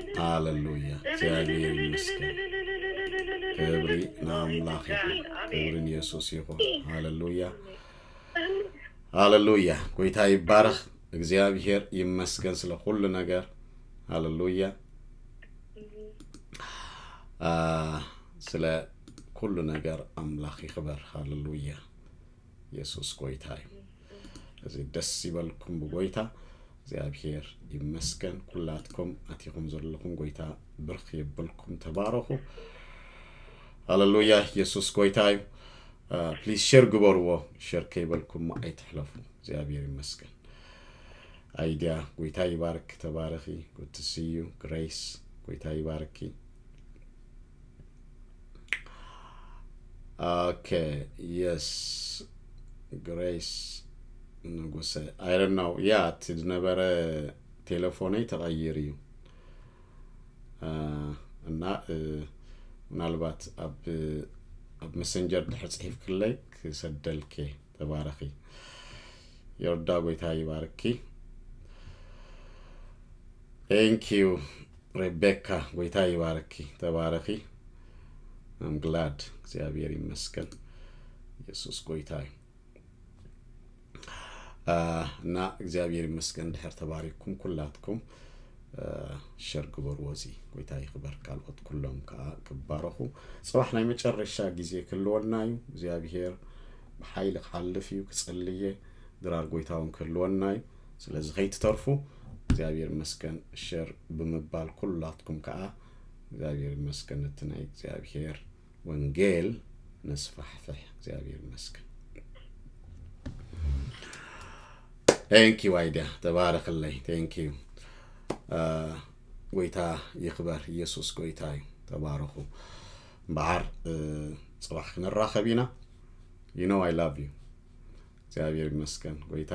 ዩ ሃሌሉያ! እግዚአብሔር ይመስገን። ክብሪ ለአምላክ ክብርን ኢየሱስ ይሁን። ሃሌሉያ ሃሌሉያ። ጎይታ ይባረክ። እግዚአብሔር ይመስገን ስለ ሁሉ ነገር። ሃሌሉያ ስለ ሁሉ ነገር አምላክ ይክበር። ሃሌሉያ ኢየሱስ ጎይታ እዩ። እዚ ደስ ይበልኩም ብጎይታ እግዚአብሔር ይመስገን። ኩላትኩም ኣትኹም ዘለኹም ጎይታ ብርክ የብልኩም ተባረኹ። ሃሌሉያ koi ጎይታ barak, ፕሊዝ Good to see you. Grace, koi ይመስገን አይዲያ Okay, yes. Grace, ጉትስዩ ግሬስ ጎይታ ይባርኪ ኦኬ የስ ግሬስ ንጉሰ አይደናው ያ ትነበረ ቴሌፎነይ ተቀይር እዩ uh, ምናልባት ኣብ መሰንጀር ድሕር ፅሒፍ ክለይ ክሰደልከ ተባረኺ የወዳ ጎይታ ይባርኪ ንኪዩ ሬቤካ ጎይታ ይባርኪ ተባረኺ ኣም ግላድ እግዚኣብሔር ይመስገን የሱስ ጎይታ እዩ እና እግዚኣብሔር ይመስገን ድሕር ተባሪኩም ኩላትኩም شرق بروزي ويتاي خبر كالوت كلهم كا كبارخو نايم يمتشر الشاقي زي نايم زي بهير بحيل خالفيو كسلية درار قويتاون نايم سلاز غيت ترفو زي بهير مسكن شر بمبال كلاتكم كا زي بهير مسكن التنايك زي بهير ونجيل نسفح فيه زي بهير مسكن Thank you, Aida. Tabarak Allah. Thank you. ጎይታ ይክበር ኢየሱስ ጎይታ እዩ ተባርኹ በዓር ፅባሕ ክንራኸብ ኢና ዩ ኖ ኣይ ላቭ እዩ እግዚኣብሔር ይመስገን ጎይታ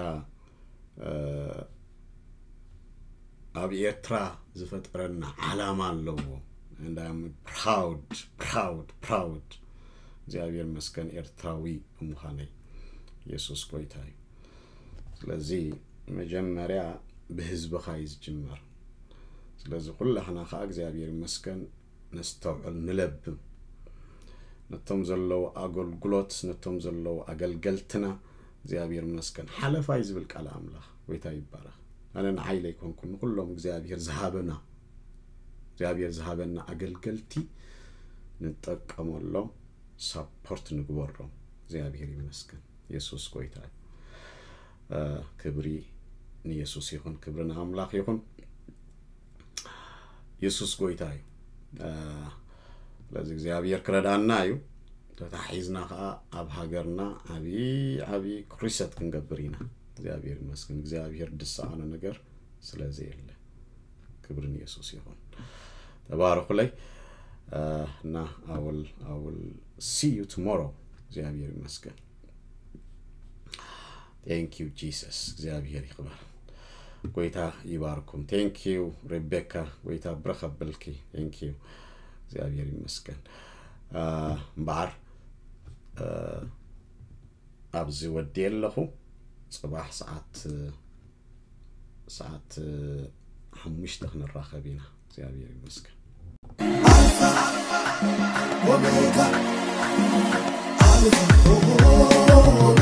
ኣብ ኤርትራ ዝፈጠረና ዓላማ ኣለዎ ፕራውድ ፕራውድ ፕራውድ እግዚኣብሔር መስከን ኤርትራዊ ብምዃነይ ኢየሱስ ጎይታ እዩ ስለዚ መጀመርያ ብህዝብኻ እዩ ዝጅመር ስለዚ ኩላሕና ከዓ እግዚኣብሔር መስከን ነስተውዕል ንለብም ነቶም ዘለዉ ኣገልግሎት ነቶም ዘለዉ ኣገልገልትና እግዚኣብሔር መስከን ሓለፋይ ዝብል ቃል ኣምላኽ ወይታ ይባረኽ ኣነ ንዓይለ ለይኮንኩ ንኩሎም እግዚኣብሔር ዝሃበና እግዚኣብሔር ዝሃበና ኣገልገልቲ ንጠቀመሎም ሳፖርት ንግበሮም እግዚኣብሔር ይመስገን የሱስ ጎይታ እዩ ክብሪ ንየሱስ ይኹን ክብሪ ንኣምላኽ ይኹን ኢየሱስ ጎይታ እዩ ስለዚ እግዚኣብሔር ክረዳና እዩ ተታሒዝና ከዓ ኣብ ሃገርና ዓብዪ ዓብዪ ኩሪሰት ክንገብር ኢና እግዚኣብሔር ይመስግን እግዚኣብሔር ድሰኣነ ነገር ስለዘ የለ ክብርን ኢየሱስ ይኹን ተባረኩ ለይ እና ኣውል ኣውል ሲ ዩ ቱሞሮ እግዚአብሔር ይመስገን ቴንክ ዩ ጂሰስ እግዚኣብሔር ይክበር ጎይታ ይባርኩም። ቴንኪዩ ሬቤካ፣ ጎይታ ብረኸብልኪ ቴንኪዩ። እግዚአብሔር ይመስገን። እምበኣር ኣብዚ ወዲ ኣለኹ ፅባሕ ሰዓት ሰዓት ሓሙሽተ ክንራኸብ ኢና እግዚአብሔር ይመስገን ወሜጋ